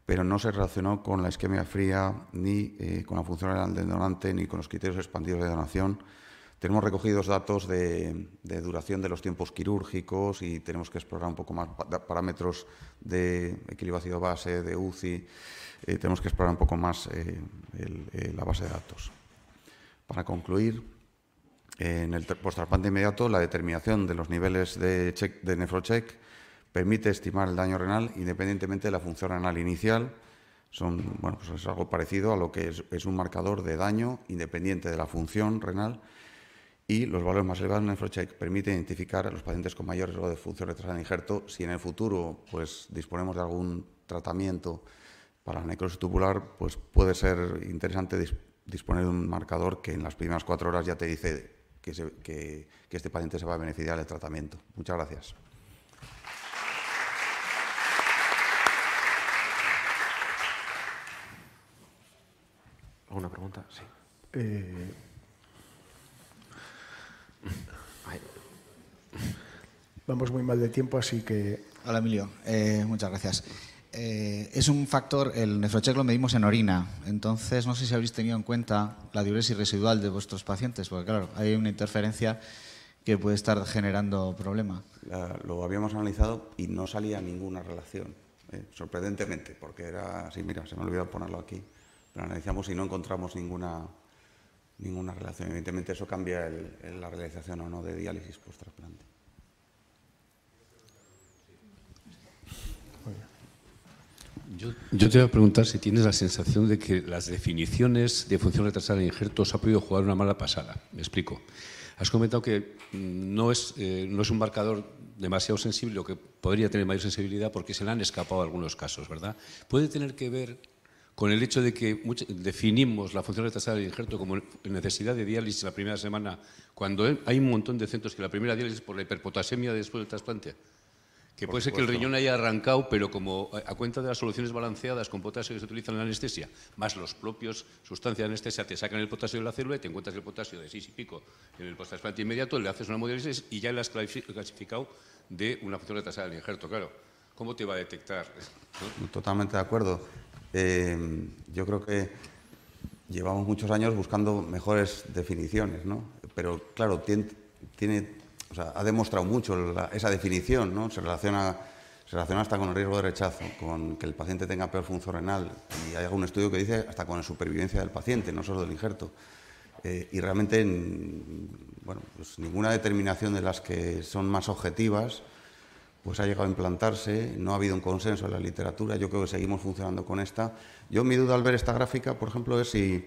pero no se relacionó con la isquemia fría, ni eh, con la función del donante, ni con los criterios expandidos de donación tenemos recogidos datos de, duración de los tiempos quirúrgicos y tenemos que explorar un poco más parámetros de equilibrio ácido-base, de UCI. Eh, tenemos que explorar un poco más eh, eh, la base de datos. Para concluir, en el post-trasplante inmediato, la determinación de los niveles de, check, de nefrocheck permite estimar el daño renal independientemente de la función renal inicial. Son, bueno, pues es algo parecido a lo que es un marcador de daño independiente de la función renal y los valores más elevados en el permiten permite identificar a los pacientes con mayor riesgo de función retrasada en injerto. Si en el futuro pues, disponemos de algún tratamiento para la necrosis tubular, pues puede ser interesante disponer de un marcador que en las primeras cuatro horas ya te dice que, este paciente se va a beneficiar del tratamiento. Muchas gracias. ¿Alguna pregunta? Sí. Eh, Vamos muy mal de tiempo, así que... Hola, Emilio. Eh, muchas gracias. Eh, es un factor, el nefrochec lo medimos en orina, entonces no sé si habéis tenido en cuenta la diuresis residual de vuestros pacientes, porque claro, hay una interferencia que puede estar generando problema. lo habíamos analizado y no salía ninguna relación, eh, sorprendentemente, porque era así, mira, se me ha olvidado ponerlo aquí, Lo analizamos y no encontramos ninguna ninguna relación. Evidentemente eso cambia la realización o no de diálisis post trasplante. Yo, te voy a preguntar si tienes la sensación de que las definiciones de función retrasada de injertos ha podido jugar una mala pasada. Me explico. Has comentado que mm, no es, eh, no es un marcador demasiado sensible o que podría tener mayor sensibilidad porque se le han escapado algunos casos, ¿verdad? ¿Puede tener que ver con el hecho de que definimos la función retrasada del injerto como necesidad de diálisis la primera semana, cuando hay un montón de centros que la primera diálisis es por la hiperpotasemia después del trasplante, que puede ser que el riñón haya arrancado, pero como a cuenta de las soluciones balanceadas con potasio que se utilizan en la anestesia, más los propios sustancias de anestesia te sacan el potasio de la célula y te encuentras el potasio de 6 y pico en el post-trasplante inmediato, le haces una hemodiálisis y ya la has clasificado de una función retrasada del injerto, claro. ¿Cómo te va a detectar? Totalmente de acuerdo. Em, yo creo que llevamos muchos años buscando mejores definiciones, ¿no? Pero claro, tiene, ha demostrado mucho esa definición, ¿no? Se relaciona, se relaciona hasta con el riesgo de rechazo, con que el paciente tenga peor función renal y hay algún estudio que dice hasta con la supervivencia del paciente, no solo del injerto. Eh, y realmente, bueno, pues ninguna determinación de las que son más objetivas pues ha llegado a implantarse, no ha habido un consenso en la literatura, yo creo que seguimos funcionando con esta. Yo mi duda al ver esta gráfica, por ejemplo, es si,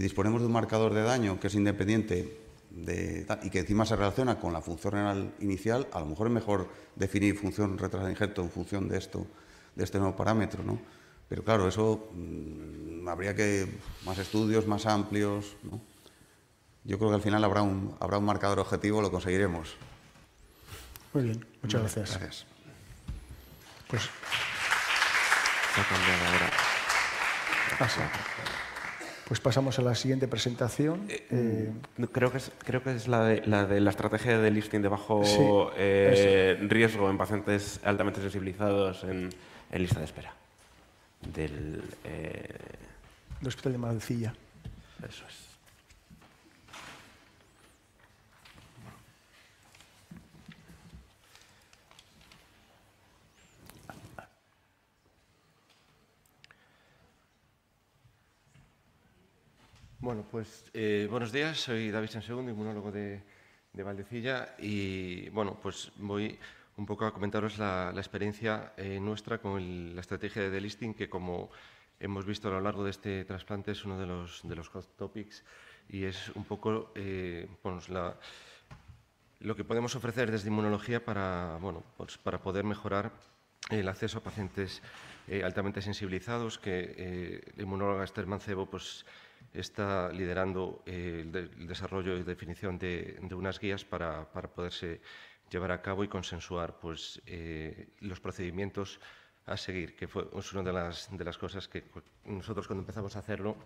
disponemos de un marcador de daño que es independiente y que encima se relaciona con la función renal inicial, a lo mejor es mejor definir función retrasa de injerto en función de esto, de este nuevo parámetro, ¿no? Pero claro, eso mm, habría que más estudios más amplios, Yo creo que al final habrá un, habrá un marcador objetivo, lo conseguiremos. Muy bien, muchas gracias. Gracias. Pues. ahora. Pues pasamos a la siguiente presentación. Eh, eh, mm, creo, que es, creo que es la de la, estrategia de listing de bajo eh, riesgo en pacientes altamente sensibilizados en, lista de espera. Del, hospital de Mancilla. Eso es. Bueno, pues eh, buenos días, soy David Sansegundo, inmunólogo de, de, Valdecilla y bueno, pues voy un poco a comentaros la, experiencia eh, nuestra con la estrategia de delisting que como hemos visto a lo largo de este trasplante es uno de los, de los hot topics y es un poco eh, pues la, lo que podemos ofrecer desde inmunología para, bueno, pues para poder mejorar el acceso a pacientes altamente sensibilizados que el inmunólogo Esther Mancebo pues, está liderando eh, el, desarrollo y definición de, unas guías para, poderse llevar a cabo y consensuar pues, eh, los procedimientos a seguir, que fue es una de las, de las cosas que nosotros cuando empezamos a hacerlo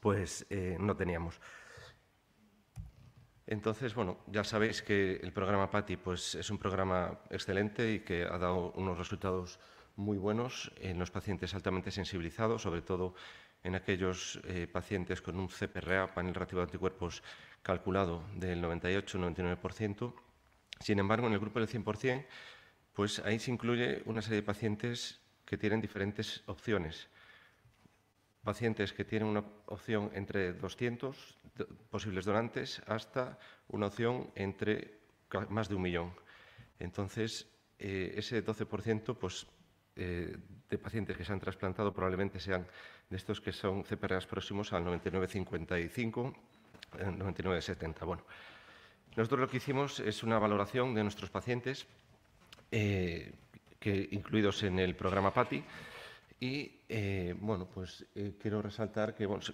pues eh, no teníamos. Entonces, bueno, ya sabéis que el programa PATI pues, es un programa excelente y que ha dado unos resultados muy buenos en los pacientes altamente sensibilizados, sobre todo en aquellos eh, pacientes con un CPRA, panel relativo de anticuerpos calculado del 98-99%. Sin embargo, en el grupo del 100%, pues ahí se incluye una serie de pacientes que tienen diferentes opciones. Pacientes que tienen una opción entre 200 posibles donantes hasta una opción entre más de un millón. Entonces, eh, ese 12% pues, eh, de pacientes que se han trasplantado probablemente sean de estos que son CPRAs próximos al 99,55, 99,70. Eh, bueno, nosotros lo que hicimos es una valoración de nuestros pacientes eh, que, incluidos en el programa PATI. Y bueno, pues quiero resaltar que se,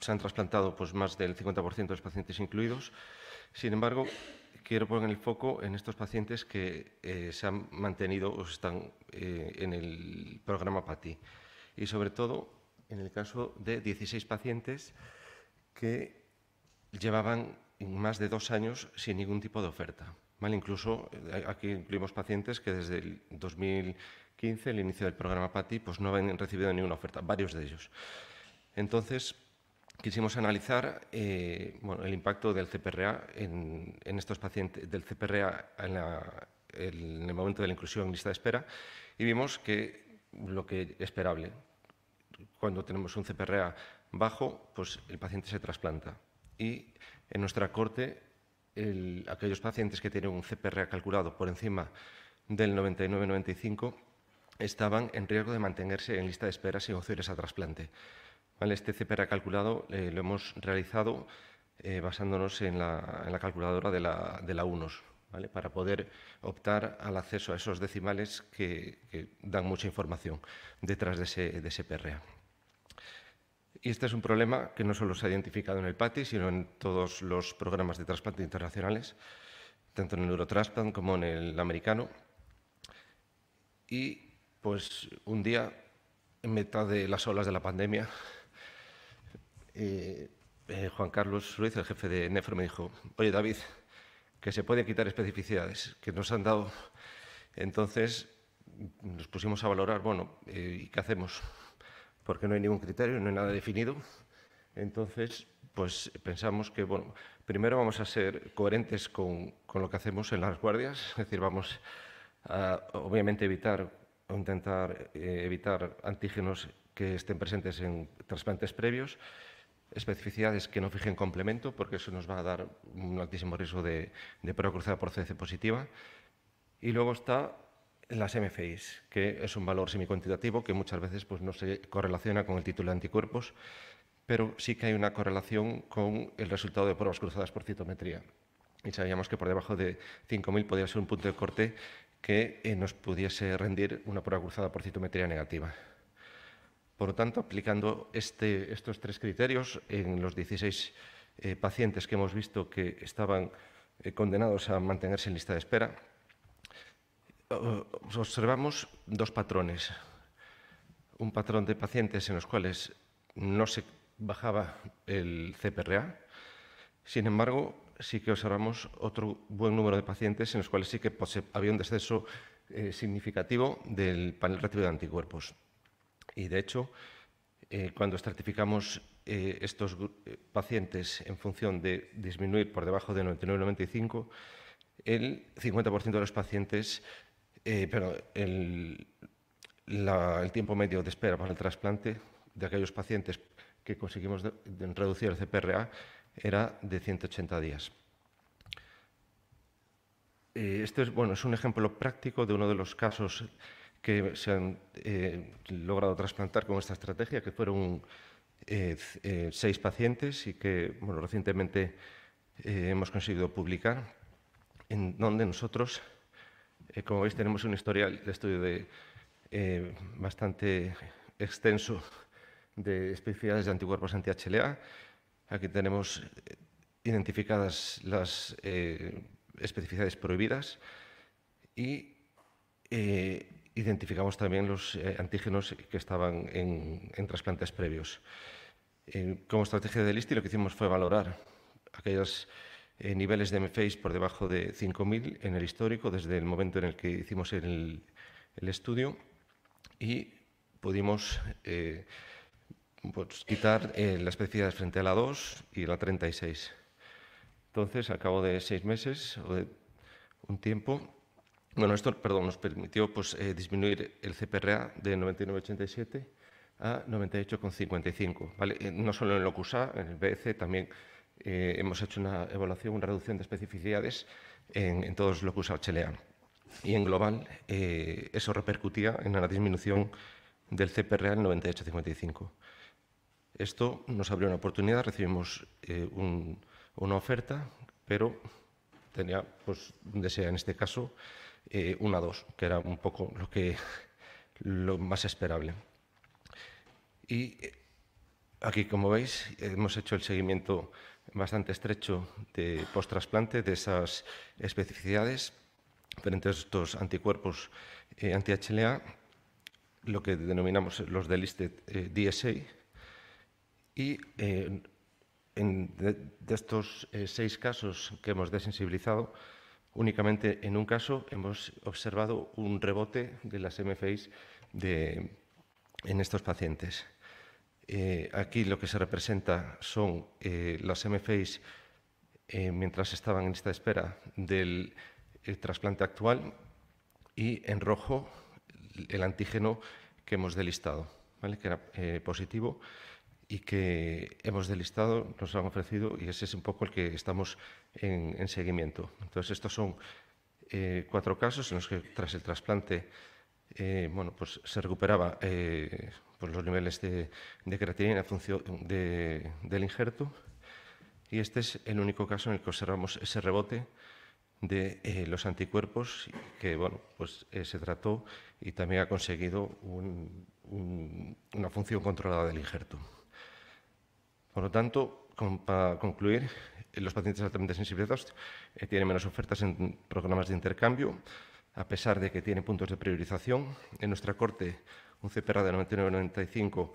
se, han trasplantado pues, más del 50% de los pacientes incluidos. Sin embargo, quiero poner el foco en estos pacientes que eh, se han mantenido o están eh, en el programa PATI. Y sobre todo en el caso de 16 pacientes que llevaban más de dos años sin ningún tipo de oferta. ¿vale? Incluso eh, aquí incluimos pacientes que desde el 2015, el inicio del programa PATI, pues no habían recibido ninguna oferta, varios de ellos. Entonces, quisimos analizar eh, el impacto del CPRA en, estos pacientes, del CPRA en, el momento de la inclusión en lista de espera y vimos que lo que es esperable, cuando tenemos un CPRA bajo, pues el paciente se trasplanta. Y en nuestra corte, aquellos pacientes que tienen un CPRA calculado por encima del 99-95 estaban en riesgo de mantenerse en lista de espera sin opciones a trasplante. Este CPR calculado eh, lo hemos realizado eh, basándonos en la, calculadora de la, UNOS, para poder optar al acceso a esos decimales que, dan mucha información detrás de ese, de PRA. Y este es un problema que no solo se ha identificado en el PATI, sino en todos los programas de trasplante internacionales, tanto en el Eurotransplant como en el americano. Y pues un día, en mitad de las olas de la pandemia, eh, Juan Carlos Ruiz, el jefe de Nefro, me dijo, oye David, que se pueden quitar especificidades que nos han dado. Entonces nos pusimos a valorar, bueno, eh, ¿y qué hacemos? Porque no hay ningún criterio, no hay nada definido. Entonces, pues pensamos que, bueno, primero vamos a ser coherentes con, lo que hacemos en las guardias, es decir, vamos a, obviamente, evitar o intentar eh, evitar antígenos que estén presentes en trasplantes previos especificidades que no fijen complemento, porque eso nos va a dar un altísimo riesgo de, prueba cruzada por CC positiva. Y luego está las MFIs, que es un valor semicuantitativo que muchas veces pues, no se correlaciona con el título de anticuerpos, pero sí que hay una correlación con el resultado de pruebas cruzadas por citometría. Y sabíamos que por debajo de 5.000 podría ser un punto de corte que eh, nos pudiese rendir una prueba cruzada por citometría negativa. Por lo tanto, aplicando este, estos tres criterios en los 16 eh, pacientes que hemos visto que estaban eh, condenados a mantenerse en lista de espera, observamos dos patrones. Un patrón de pacientes en los cuales no se bajaba el CPRA, sin embargo, sí que observamos otro buen número de pacientes en los cuales sí que pues, había un descenso eh, significativo del panel reactivo de anticuerpos. Y de hecho, eh, cuando estratificamos eh, estos eh, pacientes en función de disminuir por debajo de 99,95, el 50% de los pacientes, pero el, tiempo medio de espera para el trasplante de aquellos pacientes que conseguimos reducir el CPRA era de 180 días. Este es, bueno, es un ejemplo práctico de uno de los casos que se han eh, logrado trasplantar con esta estrategia, que fueron eh, eh, seis pacientes y que bueno, recientemente hemos conseguido publicar, en donde nosotros, como veis, tenemos un historial de estudio de, bastante extenso de especificidades de anticuerpos anti-HLA. Aquí tenemos identificadas las especificidades prohibidas y identificamos también los eh, antígenos que estaban en, trasplantes previos. Eh, como estrategia del LISTI lo que hicimos fue valorar aquellos eh, niveles de Mface por debajo de 5.000 en el histórico desde el momento en el que hicimos el, estudio y pudimos pues, quitar las especificidades frente a la 2 y la 36. Entonces, al cabo de seis meses o de un tiempo, bueno, esto perdón, nos permitió pues, eh, disminuir el CPRA de 99,87 a 98,55. ¿vale? Eh, no solo en LOCUSA, en el BC e también eh, hemos hecho una evaluación, una reducción de especificidades en, todos los locus HLA. Y en global eso repercutía en la disminución del CPRA en 98,55. Esto nos abrió una oportunidad, recibimos una oferta, pero tenía, pues, deseo en este caso, eh, 1-2, que era un poco lo, que, lo más esperable. Y eh, aquí, como veis, hemos hecho el seguimiento bastante estrecho de post-trasplante de esas especificidades frente a estos anticuerpos eh, anti-HLA, lo que denominamos los eh, de listed DSA. Y de, estos seis casos que hemos desensibilizado, Únicamente en un caso hemos observado un rebote de las MFIs en estos pacientes. Eh, aquí lo que se representa son eh, las MFIs eh, mientras estaban en esta espera del trasplante actual y en rojo el antígeno que hemos delistado, que era positivo y que hemos delistado, nos han ofrecido y ese es un poco el que estamos en, seguimiento. Entonces, estos son eh, cuatro casos en los que tras el trasplante eh, bueno, pues se recuperaba eh, pues los niveles de, de creatinina función del injerto y este es el único caso en el que observamos ese rebote de los anticuerpos que bueno, pues, se trató y también ha conseguido una función controlada del injerto. Por lo tanto, para concluir, los pacientes altamente de eh, tienen menos ofertas en programas de intercambio, a pesar de que tienen puntos de priorización. En nuestra corte, un CPRA de 99-95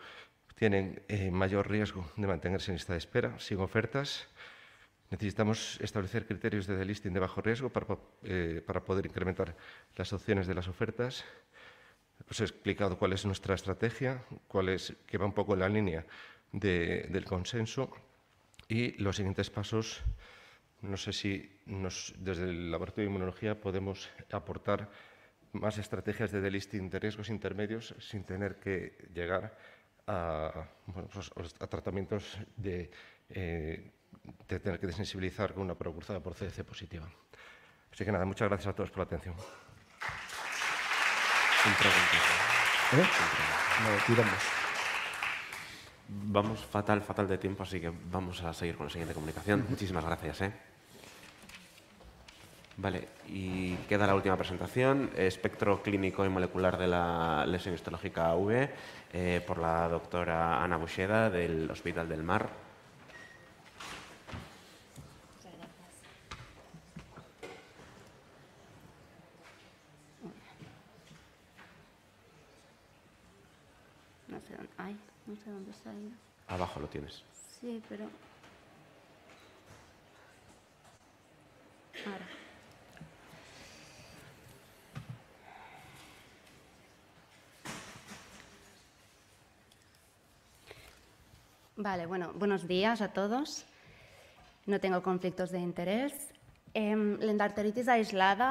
tienen eh, mayor riesgo de mantenerse en lista de espera, sin ofertas. Necesitamos establecer criterios de delisting de bajo riesgo para, eh, para poder incrementar las opciones de las ofertas. Os he explicado cuál es nuestra estrategia, cuál es, que va un poco en la línea del consenso y los siguientes pasos, no sé si nos, desde el laboratorio de inmunología podemos aportar más estrategias de delisting de riesgos intermedios sin tener que llegar a, pues, tratamientos eh, de, tener que desensibilizar con una propulsada por CDC positiva. Así que nada, muchas gracias a todos por la atención. Vamos fatal, fatal de tiempo, así que vamos a seguir con la siguiente comunicación. Muchísimas gracias. ¿eh? Vale, y queda la última presentación, espectro clínico y molecular de la lesión histológica V, eh, por la doctora Ana Buxeda del Hospital del Mar. Abajo lo tienes. Sí, pero... Vale, bueno, buenos días a todos. No tengo conflictos de interés Em, la endarteritis aislada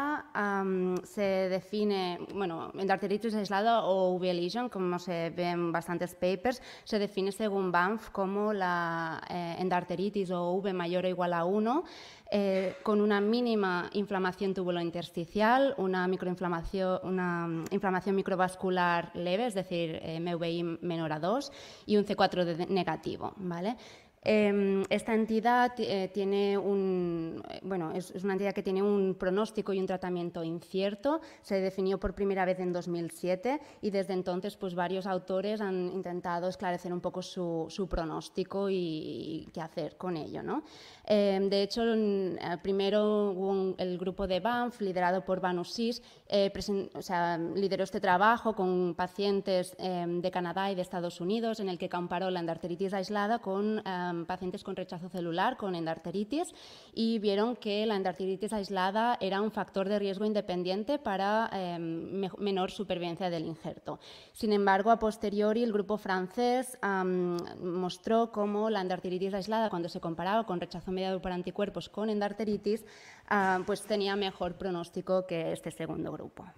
se define, bueno, endarteritis aislada o UV lesion, como se ve en bastantes papers, se define según Banff como la eh, endarteritis o V mayor o igual a 1, eh, con una mínima inflamación tubulointersticial, una, microinflamación, una inflamación microvascular leve, es decir, eh, MVI menor a 2, y un C4 negativo, ¿vale? Em, esta entidad eh, tiene un, bueno, es, una entidad que tiene un pronóstico y un tratamiento incierto. Se definió por primera vez en 2007 y desde entonces pues, varios autores han intentado esclarecer un poco su, pronóstico y, qué hacer con ello. ¿no? Em, de hecho, eh, primero el grupo de Banff, liderado por Banusis, eh, o lideró este trabajo con pacientes em, de Canadá y de Estados Unidos, en el que comparó la endarteritis aislada con em, pacientes con rechazo celular, con endarteritis, y vieron que la endarteritis aislada era un factor de riesgo independiente para em, menor supervivencia del injerto. Sin embargo, a posteriori, el grupo francés mostró cómo la endarteritis aislada, cuando se comparaba con rechazo mediado por anticuerpos con endarteritis, ah, pues tenía mejor pronóstico que este segundo grupo. група.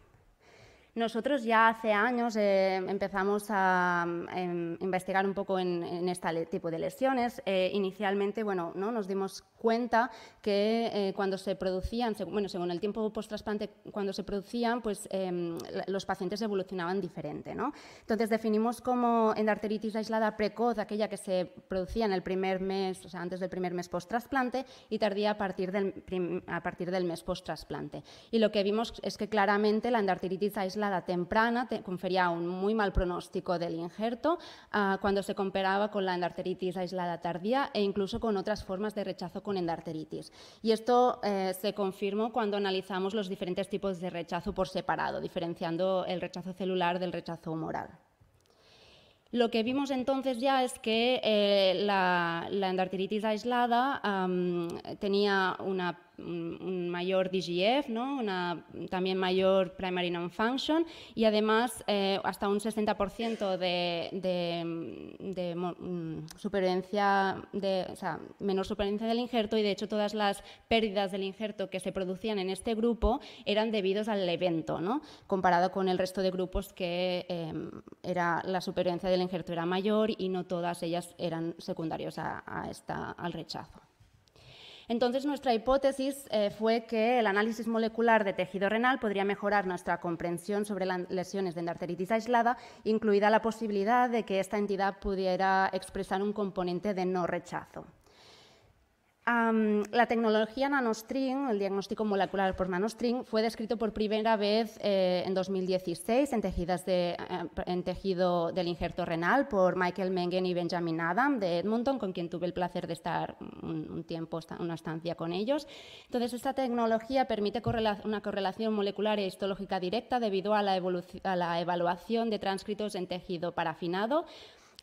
Nosotros ya hace años eh, empezamos a mm, em, investigar un poco en, este tipo de lesiones. Eh, inicialmente, bueno, ¿no? nos dimos cuenta que eh, cuando se producían, bueno, según el tiempo post-trasplante, cuando se producían, pues em, los pacientes evolucionaban diferente, ¿no? Entonces definimos como endarteritis aislada precoz, aquella que se producía en el primer mes, o sea, antes del primer mes post-trasplante y tardía a partir del, a partir del mes post-trasplante. Y lo que vimos es que claramente la endarteritis aislada temprana confería un muy mal pronóstico del injerto ah, cuando se comparaba con la endarteritis aislada tardía e incluso con otras formas de rechazo con endarteritis. Y esto eh, se confirmó cuando analizamos los diferentes tipos de rechazo por separado, diferenciando el rechazo celular del rechazo humoral. Lo que vimos entonces ya es que eh, la, endarteritis aislada tenía una un mayor DGF, también mayor primary non-function y además eh, hasta un 60% de, de, de mm, menor supervivencia del injerto y de hecho todas las pérdidas del injerto que se producían en este grupo eran debidos al evento, ¿no? comparado con el resto de grupos que em, era, la supervivencia del injerto era mayor y no todas ellas eran secundarias a, a al rechazo. Entonces, nuestra hipótesis eh, fue que el análisis molecular de tejido renal podría mejorar nuestra comprensión sobre las lesiones de endarteritis aislada, incluida la posibilidad de que esta entidad pudiera expresar un componente de no rechazo la tecnología nanostring, el diagnóstico molecular por nanostring, fue descrito por primera vez eh, en 2016 eh, en, tejido del injerto renal por Michael Mengen y Benjamin Adam de Edmonton, con quien tuve el placer de estar un, tiempo, una estancia con ellos. Entonces, esta tecnología permite una correlación molecular e histológica directa debido a la evaluación de transcritos en tejido parafinado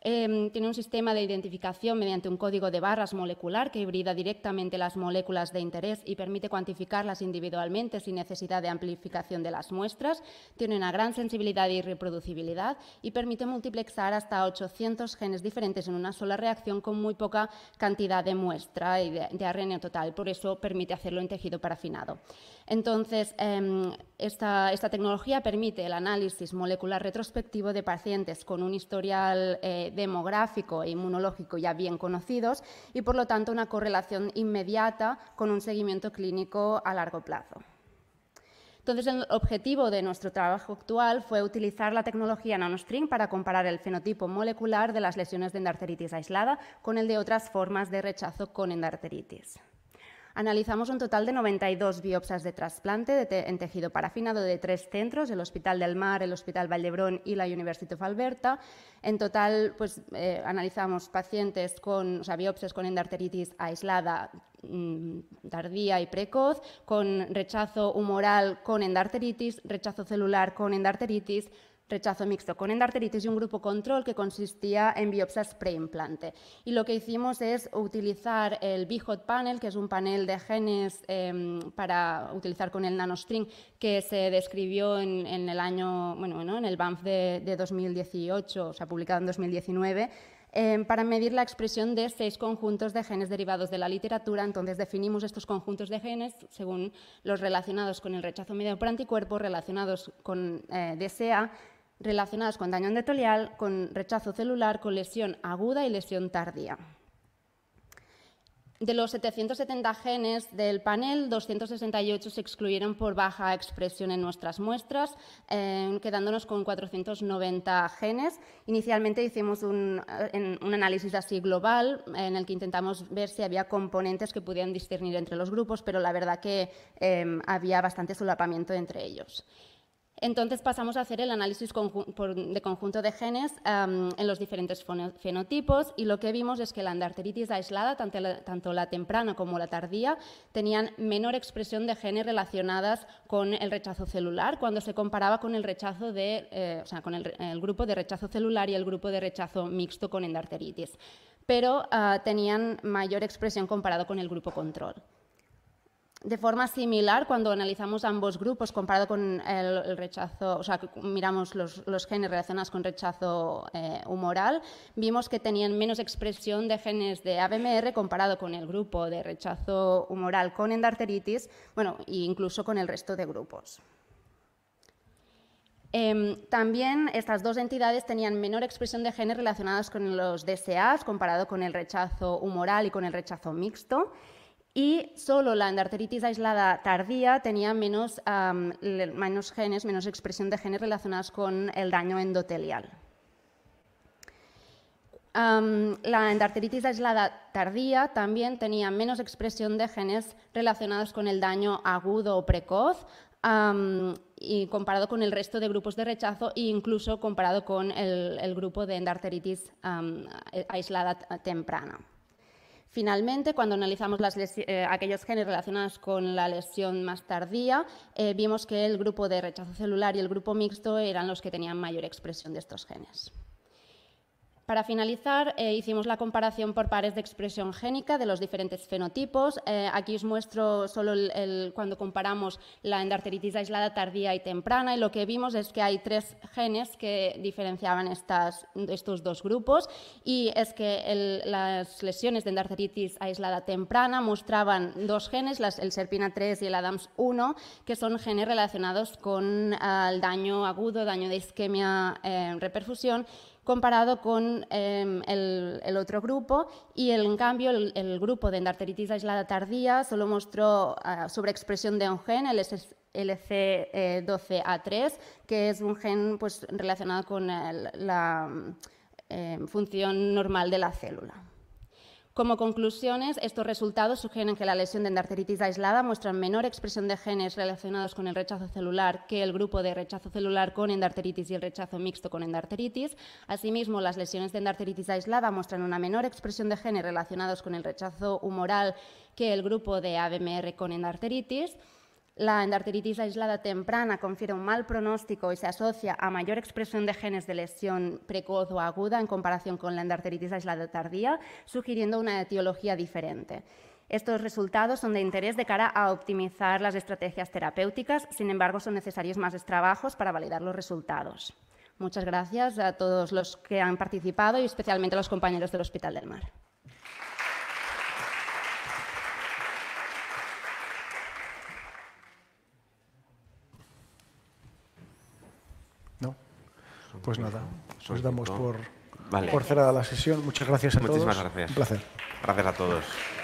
Em, tiene un sistema de identificación mediante un código de barras molecular que hibrida directamente las moléculas de interés y permite cuantificarlas individualmente sin necesidad de amplificación de las muestras. Tiene una gran sensibilidad y reproducibilidad y permite multiplexar hasta 800 genes diferentes en una sola reacción con muy poca cantidad de muestra y de, de ARN total. Por eso permite hacerlo en tejido parafinado. Entonces, em, esta, esta, tecnología permite el análisis molecular retrospectivo de pacientes con un historial eh, demográfico e inmunológico ya bien conocidos y, por lo tanto, una correlación inmediata con un seguimiento clínico a largo plazo. Entonces, el objetivo de nuestro trabajo actual fue utilizar la tecnología NanoString para comparar el fenotipo molecular de las lesiones de endarteritis aislada con el de otras formas de rechazo con endarteritis analizamos un total de 92 biopsias de trasplante en tejido parafinado de tres centros, el Hospital del Mar, el Hospital vallebrón y la Universidad de Alberta. En total, pues, eh, analizamos pacientes con, biopsias con endarteritis aislada mm, tardía y precoz, con rechazo humoral con endarteritis, rechazo celular con endarteritis, rechazo mixto con endarteritis y un grupo control que consistía en biopsias preimplante. Y lo que hicimos es utilizar el BIHOT panel, que es un panel de genes em, para utilizar con el nanostring que se describió en, el año, bueno, en el BANF de, 2018, o sea, publicado en 2019 em, para medir la expresión de seis conjuntos de genes derivados de la literatura. Entonces definimos estos conjuntos de genes según los relacionados con el rechazo medio por anticuerpos, relacionados con eh, DSA, relacionadas con daño endotelial, con rechazo celular, con lesión aguda y lesión tardía. De los 770 genes del panel, 268 se excluyeron por baja expresión en nuestras muestras, eh, quedándonos con 490 genes. Inicialmente hicimos eh, un, análisis así global en el que intentamos ver si había componentes que pudieran discernir entre los grupos, pero la verdad que eh, había bastante solapamiento entre ellos. Entonces pasamos a hacer el análisis de conjunto de genes en los diferentes fenotipos y lo que vimos es que la endarteritis aislada, tanto la, temprana como la tardía, tenían menor expresión de genes relacionadas con el rechazo celular cuando se comparaba con el rechazo eh, con el, grupo de rechazo celular y el grupo de rechazo mixto con endarteritis, pero ah, tenían mayor expresión comparado con el grupo control. De forma similar, cuando analizamos ambos grupos comparado con el, rechazo, o sea, miramos los, genes relacionados con rechazo eh, humoral, vimos que tenían menos expresión de genes de ABMR comparado con el grupo de rechazo humoral con endarteritis, bueno, e incluso con el resto de grupos. Em, también estas dos entidades tenían menor expresión de genes relacionados con los DSAs comparado con el rechazo humoral y con el rechazo mixto y solo la endarteritis aislada tardía tenía menos, menos genes, menos expresión de genes relacionados con el daño endotelial. la endarteritis aislada tardía también tenía menos expresión de genes relacionados con el daño agudo o precoz, y comparado con el resto de grupos de rechazo e incluso comparado con el, el grupo de endarteritis aislada temprana. Finalmente, cuando analizamos eh, aquellos genes relacionados con la lesión más tardía, eh, vimos que el grupo de rechazo celular y el grupo mixto eran los que tenían mayor expresión de estos genes. Para finalizar, eh, hicimos la comparación por pares de expresión génica de los diferentes fenotipos. Eh, aquí os muestro solo el, cuando comparamos la endarteritis aislada tardía y temprana y lo que vimos es que hay tres genes que diferenciaban estas, estos dos grupos y es que las lesiones de endarteritis aislada temprana mostraban dos genes, las, el SERPINA3 y el ADAMS1, que son genes relacionados con el daño agudo, daño de isquemia, eh, reperfusión comparado con em, el, otro grupo y en cambio el, grupo de endarteritis aislada tardía solo mostró ah, sobreexpresión de un gen, el LC12A3, eh, que es un gen pues, relacionado con la em, función normal de la célula. Como conclusiones, estos resultados sugieren que la lesión de endarteritis aislada muestra menor expresión de genes relacionados con el rechazo celular que el grupo de rechazo celular con endarteritis y el rechazo mixto con endarteritis. Asimismo, las lesiones de endarteritis aislada muestran una menor expresión de genes relacionados con el rechazo humoral que el grupo de ABMR con endarteritis. La endarteritis aislada temprana confiere un mal pronóstico y se asocia a mayor expresión de genes de lesión precoz o aguda en comparación con la endarteritis aislada tardía, sugiriendo una etiología diferente. Estos resultados son de interés de cara a optimizar las estrategias terapéuticas, sin embargo, son necesarios más trabajos para validar los resultados. Muchas gracias a todos los que han participado y especialmente a los compañeros del Hospital del Mar. pues nada, nos damos por, por cerrada la sesión. Muchas gracias a todos. Muchísimas gracias. Un placer. Gracias a todos.